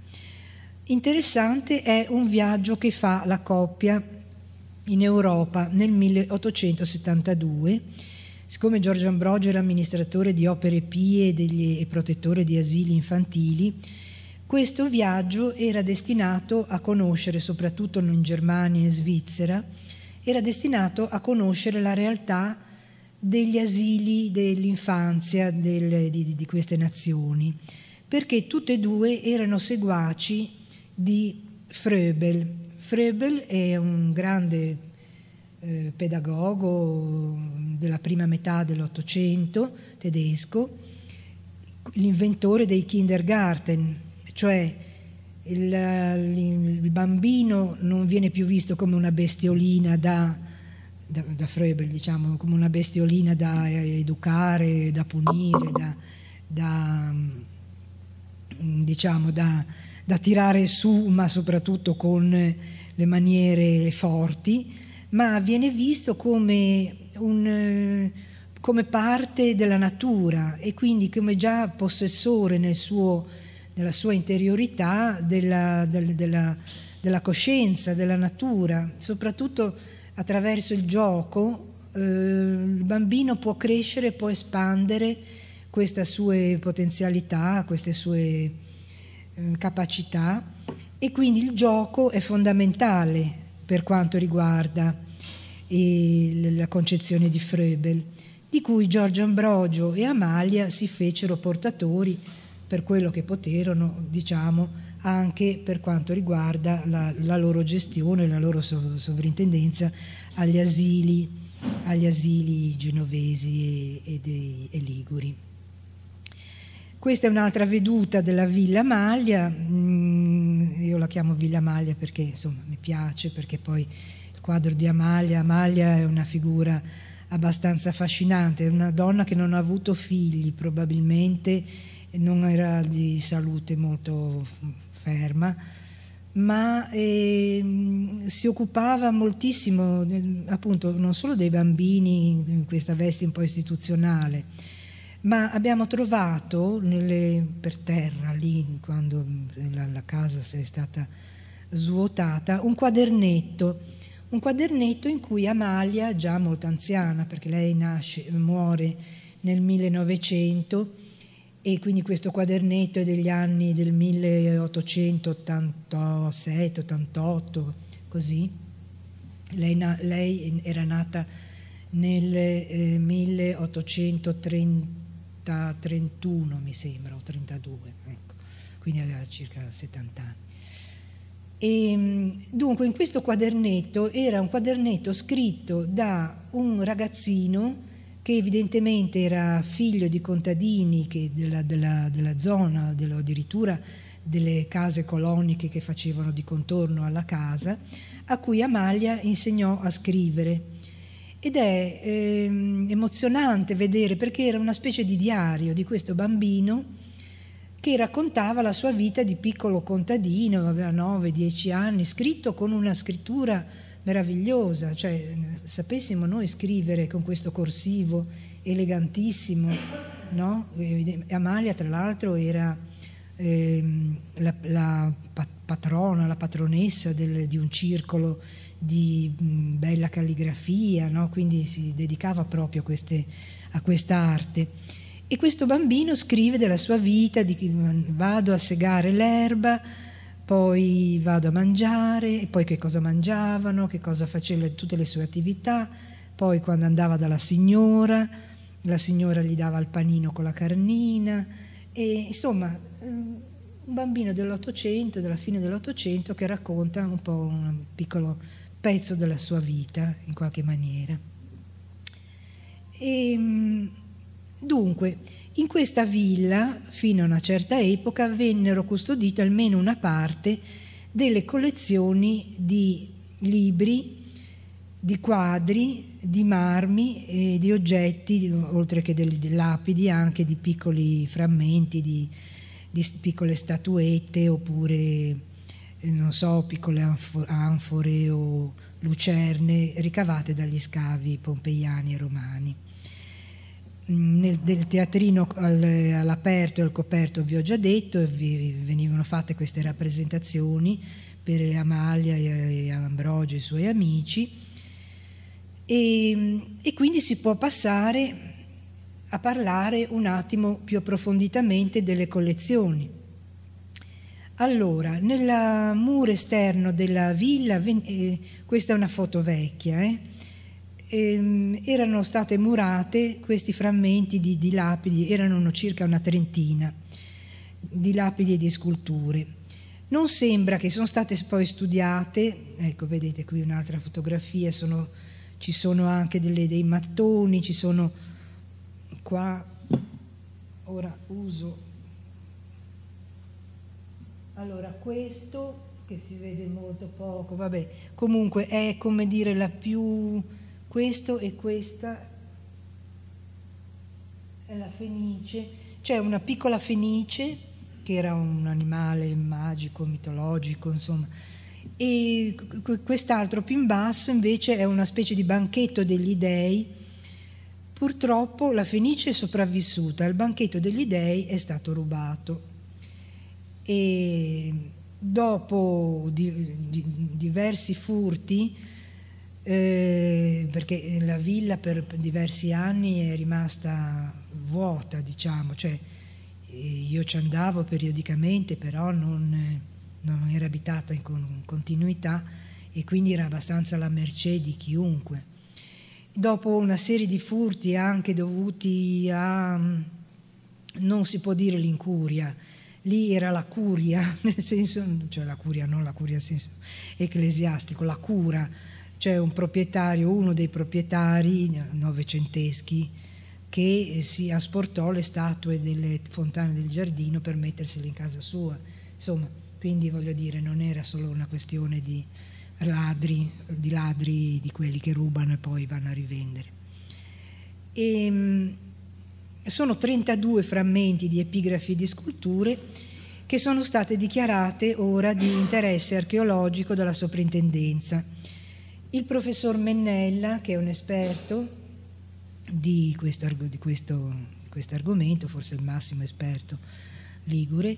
Interessante è un viaggio che fa la coppia in Europa nel 1872. Siccome Giorgio Ambrogio era amministratore di opere pie e protettore di asili infantili, questo viaggio era destinato a conoscere, soprattutto in Germania e Svizzera, era destinato a conoscere la realtà degli asili dell'infanzia del, di, di queste nazioni, perché tutte e due erano seguaci di Fröbel. Fröbel è un grande eh, pedagogo della prima metà dell'Ottocento tedesco, l'inventore dei kindergarten, cioè il, il, bambino non viene più visto come una bestiolina da, da, da Froebel, diciamo, come una bestiolina da educare, da punire, da, da mm, diciamo, da, da, tirare su, ma soprattutto con le maniere forti, ma viene visto come, un, come parte della natura e quindi come già possessore nel suo della sua interiorità della, del, della, della, coscienza, della natura. Soprattutto attraverso il gioco eh, il bambino può crescere, può espandere queste sue potenzialità, queste sue eh, capacità e quindi il gioco è fondamentale per quanto riguarda eh, la concezione di Froebel, di cui Giorgio Ambrogio e Amalia si fecero portatori per quello che poterono, diciamo, anche per quanto riguarda la, la loro gestione, la loro sovrintendenza agli asili, agli asili genovesi e, e, dei, e liguri. Questa è un'altra veduta della Villa Maglia, mm, io la chiamo Villa Maglia perché insomma mi piace, perché poi il quadro di Amalia, Amalia è una figura abbastanza affascinante, è una donna che non ha avuto figli probabilmente non era di salute molto ferma, ma eh, si occupava moltissimo appunto non solo dei bambini in questa veste un po' istituzionale, ma abbiamo trovato nelle, per terra lì quando la, la casa si è stata svuotata un quadernetto un quadernetto in cui Amalia, già molto anziana, perché lei nasce, muore nel 1900, e quindi questo quadernetto è degli anni del 1887, 88, così. Lei, na- lei era nata nel eh, 1831, mi sembra, o 32, ecco. quindi aveva circa 70 anni. E, ehm, dunque, in questo quadernetto era un quadernetto scritto da un ragazzino che evidentemente era figlio di contadini della, della, della, zona, dello, addirittura delle case coloniche che facevano di contorno alla casa, a cui Amalia insegnò a scrivere. Ed è eh, emozionante vedere perché era una specie di diario di questo bambino che raccontava la sua vita di piccolo contadino, aveva 9-10 anni, scritto con una scrittura meravigliosa, cioè sapessimo noi scrivere con questo corsivo elegantissimo, no? Eh, Amalia tra l'altro era eh, la, la, patrona, la patronessa del, di un circolo di bella calligrafia, no? quindi si dedicava proprio a, queste, a quest'arte. E questo bambino scrive della sua vita, di, vado a segare l'erba, poi vado a mangiare, e poi che cosa mangiavano, che cosa faceva, tutte le sue attività, poi quando andava dalla signora, la signora gli dava il panino con la carnina, e insomma un bambino dell'Ottocento, della fine dell'Ottocento, che racconta un po' un piccolo pezzo della sua vita in qualche maniera. E, ehm, dunque, in questa villa, fino a una certa epoca, vennero custodite almeno una parte delle collezioni di libri, di quadri, di marmi e di oggetti, oltre che delle, lapidi, anche di piccoli frammenti, di, di piccole statuette oppure, eh, non so, piccole anfore o lucerne ricavate dagli scavi pompeiani e romani nel, del teatrino al, all'aperto e al coperto vi ho già detto, vi, venivano fatte queste rappresentazioni per Amalia e, e Ambrogio e i suoi amici e, ehm, e quindi si può passare a parlare un attimo più approfonditamente delle collezioni. Allora, nel muro esterno della villa, eh, questa è una foto vecchia, eh, ehm, erano state murate questi frammenti di, di lapidi, erano circa una trentina di lapidi e di sculture. Non sembra che sono state poi studiate, ecco vedete qui un'altra fotografia, sono, ci sono anche delle, dei mattoni, ci sono qua, ora uso, allora questo che si vede molto poco, vabbè, comunque è come dire la più questo e questa è la fenice, c'è una piccola fenice che era un animale magico, mitologico, insomma, e quest'altro più in basso invece è una specie di banchetto degli dei. Purtroppo la fenice è sopravvissuta, il banchetto degli dei è stato rubato. E dopo di, di, diversi furti, eh, perché la villa per diversi anni è rimasta vuota, diciamo, cioè eh, io ci andavo periodicamente, però non, non era abitata in continuità e quindi era abbastanza alla mercé di chiunque. Dopo una serie di furti anche dovuti a, non si può dire l'incuria, lì era la curia, nel senso, cioè la curia, non la curia nel senso ecclesiastico, la cura c'è un proprietario, uno dei proprietari novecenteschi, che eh, si asportò le statue delle fontane del giardino per mettersele in casa sua. Insomma, quindi voglio dire, non era solo una questione di ladri, di ladri di quelli che rubano e poi vanno a rivendere. E, ehm, sono 32 frammenti di epigrafi e di sculture che sono state dichiarate ora di interesse archeologico dalla soprintendenza il professor Mennella, che è un esperto di questo, di questo, di questo argomento, forse il massimo esperto ligure,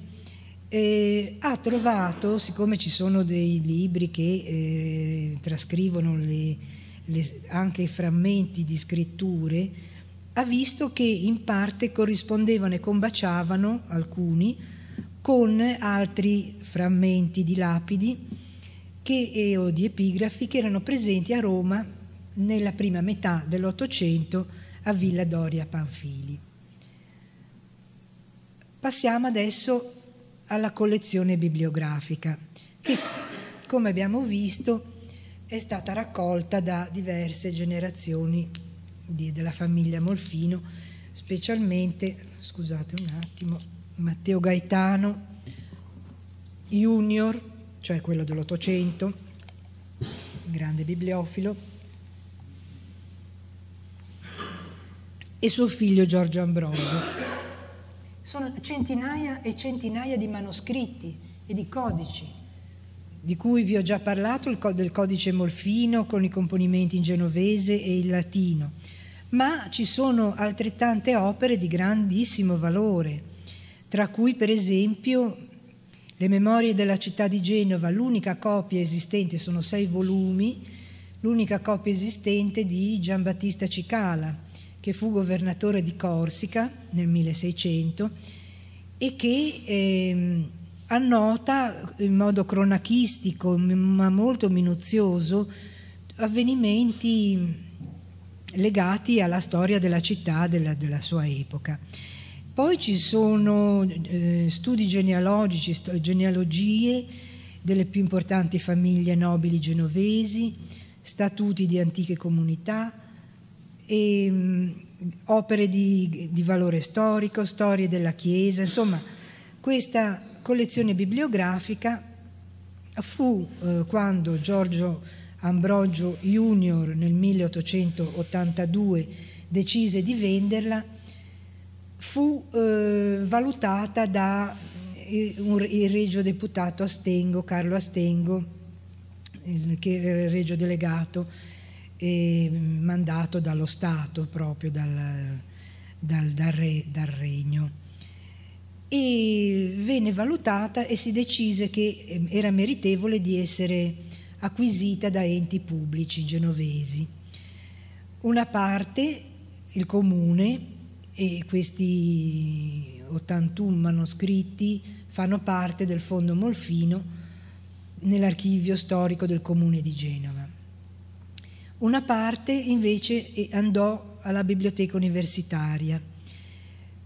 eh, ha trovato, siccome ci sono dei libri che eh, trascrivono le, le, anche frammenti di scritture, ha visto che in parte corrispondevano e combaciavano alcuni con altri frammenti di lapidi che, e, eh, o di epigrafi che erano presenti a Roma nella prima metà dell'Ottocento a Villa Doria Panfili. Passiamo adesso alla collezione bibliografica che, come abbiamo visto, è stata raccolta da diverse generazioni di, della famiglia Molfino, specialmente, scusate un attimo, Matteo Gaetano, Junior, cioè quello dell'Ottocento, grande bibliofilo, e suo figlio Giorgio Ambrogio. Sono centinaia e centinaia di manoscritti e di codici, di cui vi ho già parlato, del codice Molfino con i componimenti in genovese e in latino, ma ci sono altrettante opere di grandissimo valore, tra cui per esempio le memorie della città di Genova, l'unica copia esistente, sono sei volumi, l'unica copia esistente di Giambattista Cicala, che fu governatore di Corsica nel 1600 e che eh, annota in modo cronachistico ma molto minuzioso avvenimenti legati alla storia della città della, della sua epoca. Poi ci sono eh, studi genealogici, st- genealogie delle più importanti famiglie nobili genovesi, statuti di antiche comunità, e, mh, mm, opere di, di valore storico, storie della Chiesa, insomma questa collezione bibliografica fu eh, quando Giorgio Ambrogio Junior nel 1882 decise di venderla fu eh, valutata da eh, un, il regio deputato Astengo, Carlo Astengo, il, che era eh, il regio delegato eh, mandato dallo Stato, proprio dal, dal, dal, re, dal regno e venne valutata e si decise che eh, era meritevole di essere acquisita da enti pubblici genovesi. Una parte, il comune, e questi 81 manoscritti fanno parte del fondo Molfino nell'archivio storico del comune di Genova. Una parte invece andò alla biblioteca universitaria.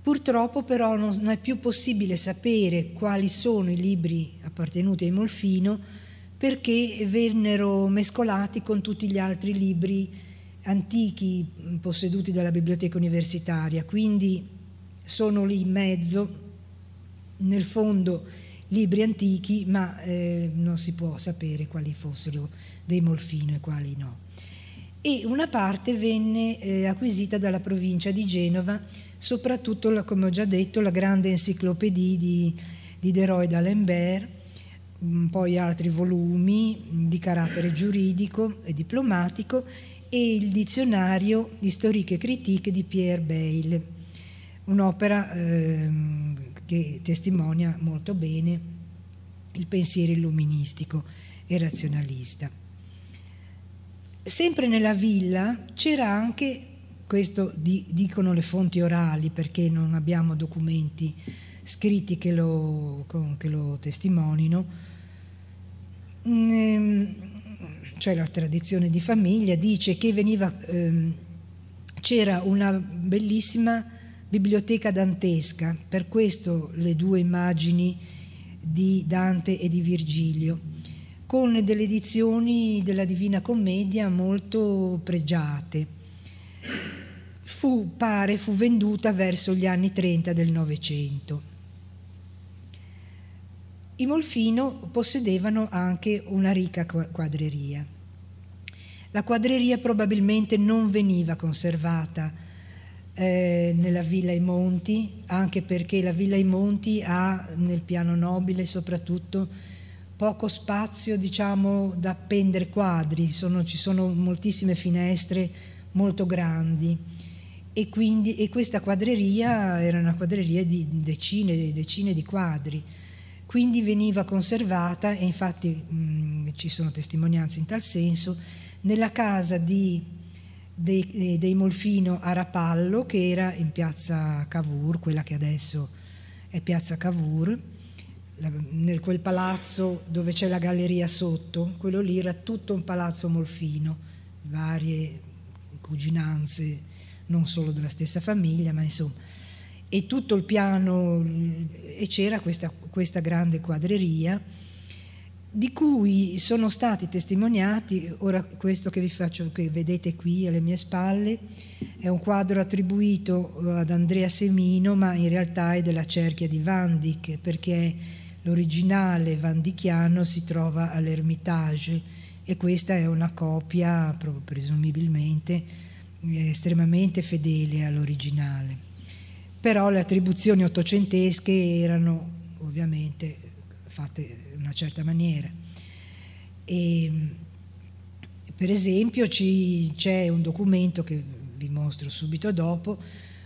Purtroppo però non è più possibile sapere quali sono i libri appartenuti ai Molfino perché vennero mescolati con tutti gli altri libri antichi mm, posseduti dalla biblioteca universitaria, quindi sono lì in mezzo, nel fondo libri antichi, ma eh, non si può sapere quali fossero dei Molfino e quali no. E una parte venne eh, acquisita dalla provincia di Genova, soprattutto, la, come ho già detto, la grande enciclopedia di, di Deroy d'Alembert, mm, poi altri volumi mm, di carattere giuridico e diplomatico e il dizionario di storiche critiche di Pierre Bayle, un'opera eh, che testimonia molto bene il pensiero illuministico e razionalista. Sempre nella villa c'era anche, questo di, dicono le fonti orali perché non abbiamo documenti scritti che lo, che lo testimonino, mm, ehm, cioè la tradizione di famiglia, dice che veniva, ehm, c'era una bellissima biblioteca dantesca, per questo le due immagini di Dante e di Virgilio, con delle edizioni della Divina Commedia molto pregiate. Fu, pare, fu venduta verso gli anni 30 del Novecento. I Molfino possedevano anche una ricca quadreria. La quadreria probabilmente non veniva conservata eh, nella Villa I Monti, anche perché la Villa I Monti ha nel piano nobile soprattutto poco spazio diciamo, da appendere quadri, sono, ci sono moltissime finestre molto grandi. E, quindi, e questa quadreria era una quadreria di decine e decine di quadri quindi veniva conservata, e infatti mh, mm, ci sono testimonianze in tal senso, nella casa di, dei, eh, dei, Molfino a Rapallo, che era in piazza Cavour, quella che adesso è piazza Cavour, la, nel quel palazzo dove c'è la galleria sotto, quello lì era tutto un palazzo Molfino, varie cuginanze, non solo della stessa famiglia, ma insomma e tutto il piano e c'era questa, questa grande quadreria di cui sono stati testimoniati, ora questo che vi faccio, che vedete qui alle mie spalle, è un quadro attribuito eh, ad Andrea Semino, ma in realtà è della cerchia di Vandic, perché l'originale vandichiano si trova all'Ermitage e questa è una copia, presumibilmente, estremamente fedele all'originale però le attribuzioni ottocentesche erano ovviamente fatte in una certa maniera. E, ehm, per esempio ci, c'è un documento che vi mostro subito dopo,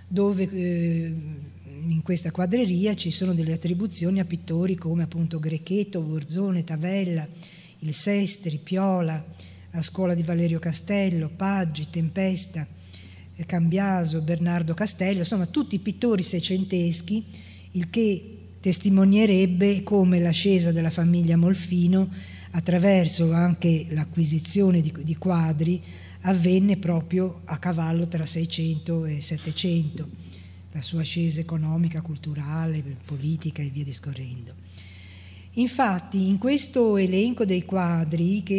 dove eh, in questa quadreria ci sono delle attribuzioni a pittori come appunto Grechetto, Borzone, Tavella, Il Sestri, Piola, la scuola di Valerio Castello, Paggi, Tempesta Cambiaso, Bernardo Castello, insomma tutti pittori seicenteschi, il che testimonierebbe come l'ascesa della famiglia Molfino attraverso anche l'acquisizione di, di quadri avvenne proprio a cavallo tra 600 e 700, la sua ascesa economica, culturale, politica e via discorrendo. Infatti in questo elenco dei quadri che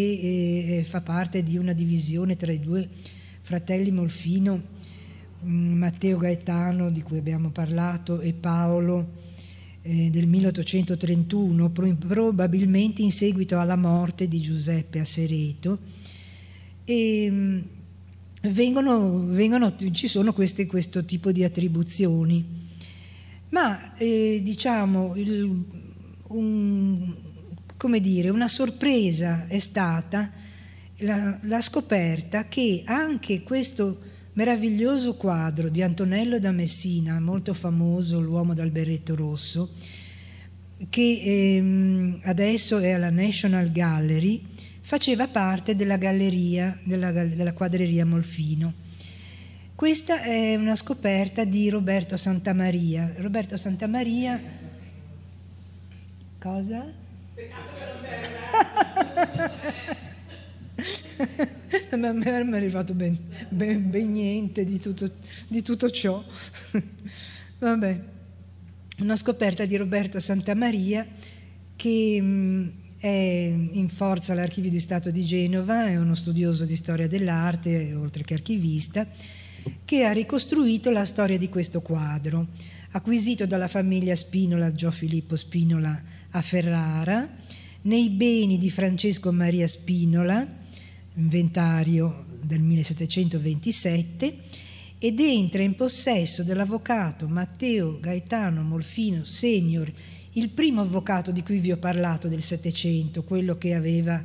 eh, fa parte di una divisione tra i due fratelli Molfino, mm, Matteo Gaetano, di cui abbiamo parlato, e Paolo eh, del 1831, probabilmente in seguito alla morte di Giuseppe a Sereto. E, mm, vengono, vengono, ci sono queste, questo tipo di attribuzioni. Ma eh, diciamo, il, un, come dire, una sorpresa è stata la, la scoperta che anche questo meraviglioso quadro di Antonello da Messina, molto famoso, L'uomo dal berretto rosso, che ehm, adesso è alla National Gallery, faceva parte della galleria, della, della quadreria Molfino. Questa è una scoperta di Roberto Santamaria. Roberto Santamaria... Cosa? Peccato che non ma a me non è arrivato ben, ben, ben niente di tutto, di tutto ciò. Vabbè, una scoperta di Roberto Santamaria che mm, è in forza all'Archivio di Stato di Genova, è uno studioso di storia dell'arte, oltre che archivista, che ha ricostruito la storia di questo quadro, acquisito dalla famiglia Spinola, Giofilippo Spinola a Ferrara, nei beni di Francesco Maria Spinola, inventario del 1727 ed entra in possesso dell'avvocato Matteo Gaetano Molfino Senior, il primo avvocato di cui vi ho parlato del Settecento, quello che, aveva,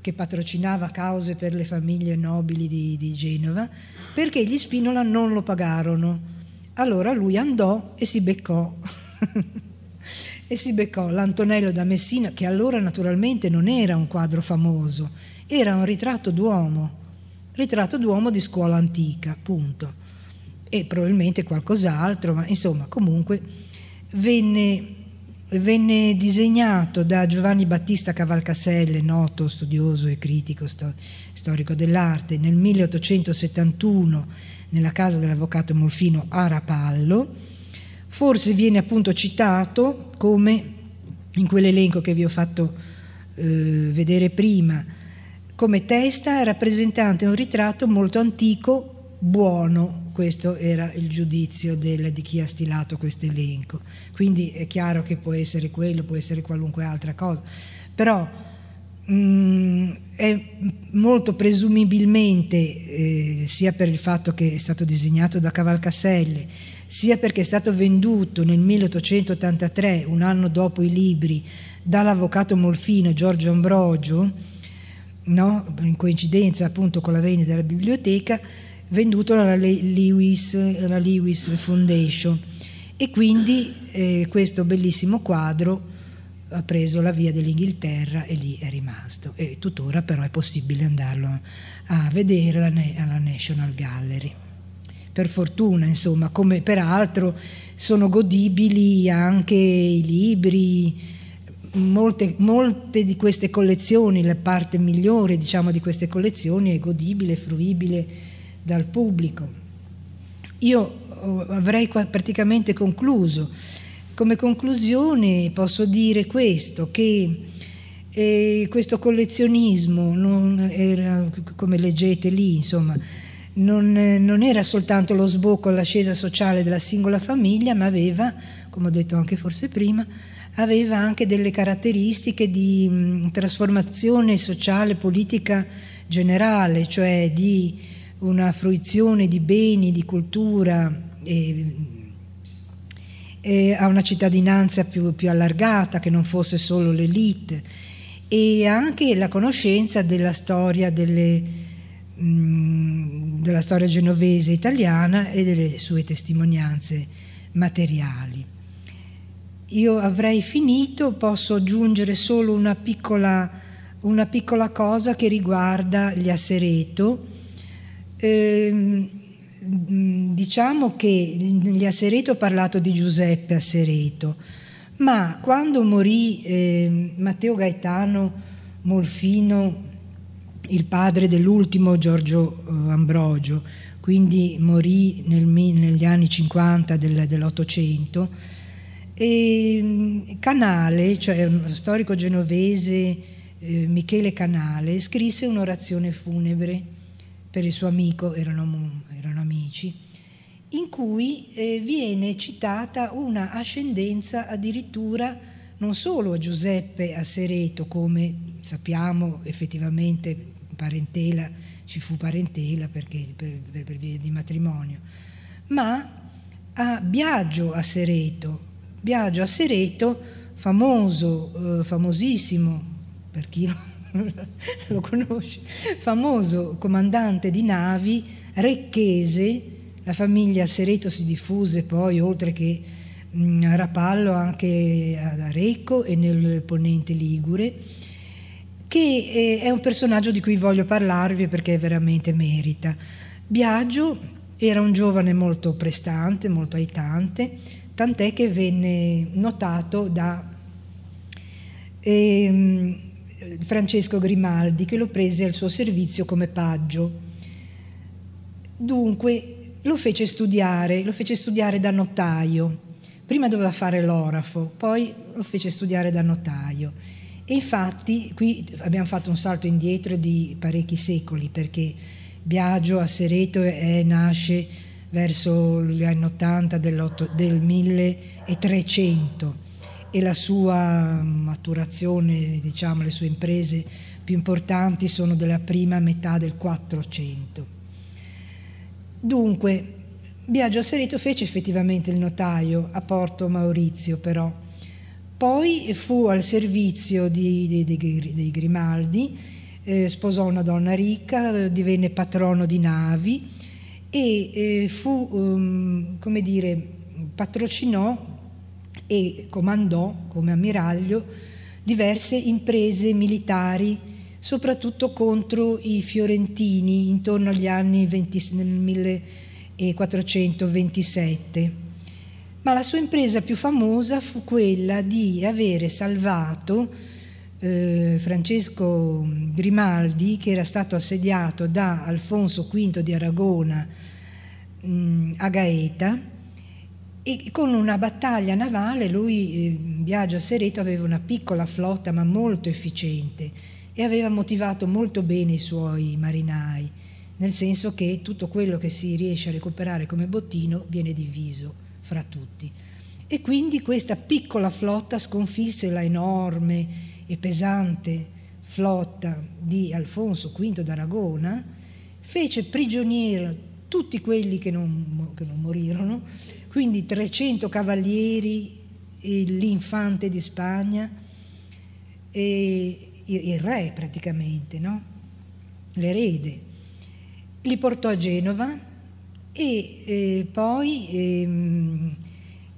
che patrocinava cause per le famiglie nobili di, di Genova, perché gli Spinola non lo pagarono. Allora lui andò e si beccò. e si beccò l'Antonello da Messina, che allora naturalmente non era un quadro famoso, era un ritratto d'uomo, ritratto d'uomo di scuola antica, appunto, E probabilmente qualcos'altro, ma insomma comunque venne, venne disegnato da Giovanni Battista Cavalcaselle, noto studioso e critico sto, storico dell'arte, nel 1871 nella casa dell'avvocato Molfino a Rapallo forse viene appunto citato come in quell'elenco che vi ho fatto eh, vedere prima come testa rappresentante un ritratto molto antico, buono. Questo era il giudizio del, di chi ha stilato questo elenco. Quindi è chiaro che può essere quello, può essere qualunque altra cosa. Però Mm, è molto presumibilmente, eh, sia per il fatto che è stato disegnato da Cavalcaselle, sia perché è stato venduto nel 1883, un anno dopo i libri, dall'avvocato Molfino Giorgio Ambrogio, no? in coincidenza appunto con la vendita della biblioteca, venduto alla Lewis, alla Lewis Foundation e quindi eh, questo bellissimo quadro ha preso la via dell'Inghilterra e lì è rimasto e tuttora però è possibile andarlo a vedere alla National Gallery. Per fortuna, insomma, come peraltro sono godibili anche i libri, molte, molte, di queste collezioni, la parte migliore diciamo, di queste collezioni è godibile, fruibile dal pubblico. Io eh, avrei praticamente concluso. Come conclusione posso dire questo, che eh, questo collezionismo, era, come leggete lì, insomma, non, non, era soltanto lo sbocco all'ascesa sociale della singola famiglia, ma aveva, come ho detto anche forse prima, aveva anche delle caratteristiche di mm, trasformazione sociale e politica generale, cioè di una fruizione di beni, di cultura e, mm, e a una cittadinanza più, più allargata che non fosse solo l'elite e anche la conoscenza della storia delle, mh, mm, della storia genovese italiana e delle sue testimonianze materiali io avrei finito, posso aggiungere solo una piccola, una piccola cosa che riguarda gli assereto. Eh, diciamo che gli assereto ho parlato di Giuseppe Assereto, ma quando morì eh, Matteo Gaetano Molfino, il padre dell'ultimo Giorgio eh, Ambrogio, quindi morì nel, negli anni 50 del, dell'Ottocento, e ehm, Canale, cioè un mm, storico genovese eh, Michele Canale, scrisse un'orazione funebre per il suo amico, erano, erano amici, in cui eh, viene citata una ascendenza addirittura non solo a Giuseppe a Sereto, come sappiamo effettivamente parentela, ci fu parentela perché, per, per, per via di matrimonio, ma a Biagio a Sereto, Biagio a Sereto, famoso, eh, famosissimo, per chi lo conosce, famoso comandante di navi recchese, la famiglia Sereto si diffuse poi oltre che mh, mm, a Rapallo anche ad Arecco e nel ponente Ligure, che eh, è un personaggio di cui voglio parlarvi perché veramente merita. Biagio era un giovane molto prestante, molto aitante, tant'è che venne notato da ehm, Francesco Grimaldi che lo prese al suo servizio come paggio. Dunque lo fece studiare, lo fece studiare da notaio. Prima doveva fare l'orafo, poi lo fece studiare da notaio. E infatti qui abbiamo fatto un salto indietro di parecchi secoli perché Biagio a Sereto è, eh, nasce verso gli anni 80 del 1300 e la sua maturazione, diciamo, le sue imprese più importanti sono della prima metà del 400. Dunque, Biagio Serito fece effettivamente il notaio a Porto Maurizio, però. Poi fu al servizio dei Grimaldi, eh, sposò una donna ricca, eh, divenne patrono di navi, e eh, fu, um, come dire, patrocinò e comandò come ammiraglio diverse imprese militari, soprattutto contro i fiorentini intorno agli anni 20, nel 1427. Ma la sua impresa più famosa fu quella di avere salvato eh, Francesco Grimaldi, che era stato assediato da Alfonso V di Aragona mh, a Gaeta, e con una battaglia navale lui, eh, Biagio Sereto, aveva una piccola flotta ma molto efficiente e aveva motivato molto bene i suoi marinai, nel senso che tutto quello che si riesce a recuperare come bottino viene diviso fra tutti. E quindi questa piccola flotta sconfisse la enorme e pesante flotta di Alfonso V d'Aragona, fece prigioniero tutti quelli che non, che non morirono, quindi 300 cavalieri, l'infante di Spagna e il re praticamente, no? l'erede. Li portò a Genova e eh, poi... Eh,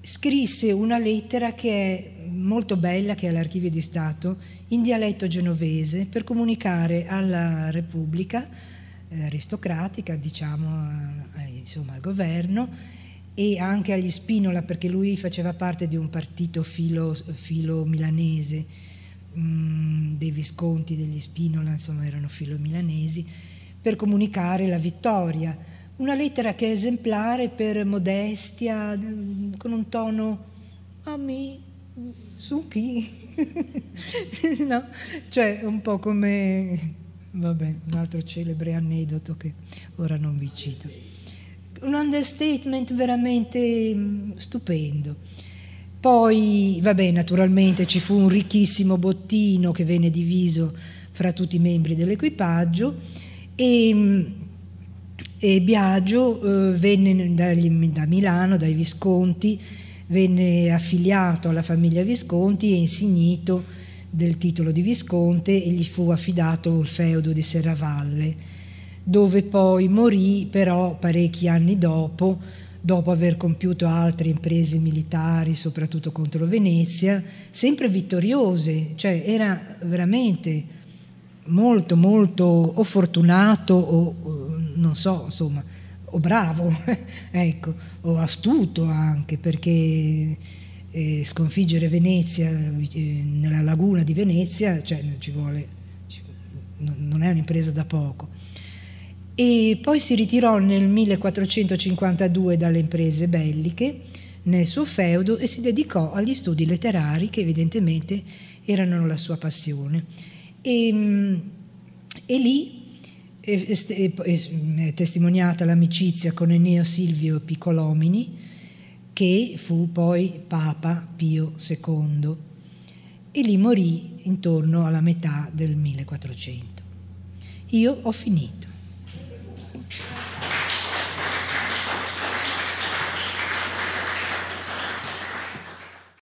scrisse una lettera che è molto bella, che è all'archivio di Stato, in dialetto genovese, per comunicare alla Repubblica eh, aristocratica, diciamo, eh, eh insomma, al governo e anche agli Spinola, perché lui faceva parte di un partito filo, filo milanese, mh, mm, dei Visconti, degli Spinola, insomma, erano filo milanesi, per comunicare la vittoria una lettera che è esemplare per modestia, con un tono a me, su chi? no? Cioè, un po' come, vabbè, un altro celebre aneddoto che ora non vi cito. Un understatement veramente mm, stupendo. Poi, vabbè, naturalmente ci fu un ricchissimo bottino che venne diviso fra tutti i membri dell'equipaggio e mm, e Biagio eh, venne dagli, da Milano, dai Visconti, venne affiliato alla famiglia Visconti e insignito del titolo di Visconte e gli fu affidato il feudo di Serravalle, dove poi morì però parecchi anni dopo, dopo aver compiuto altre imprese militari, soprattutto contro Venezia, sempre vittoriose, cioè era veramente molto molto o fortunato o non so, insomma, o bravo, ecco, o astuto anche, perché eh, sconfiggere Venezia eh, nella laguna di Venezia cioè, ci vuole, ci, non è un'impresa da poco. E poi si ritirò nel 1452 dalle imprese belliche nel suo feudo e si dedicò agli studi letterari che evidentemente erano la sua passione. E, ehm, e lì Mm, è, testimoniata l'amicizia con Eneo Silvio Piccolomini, che fu poi Papa Pio II, e lì morì intorno alla metà del 1400. Io ho finito.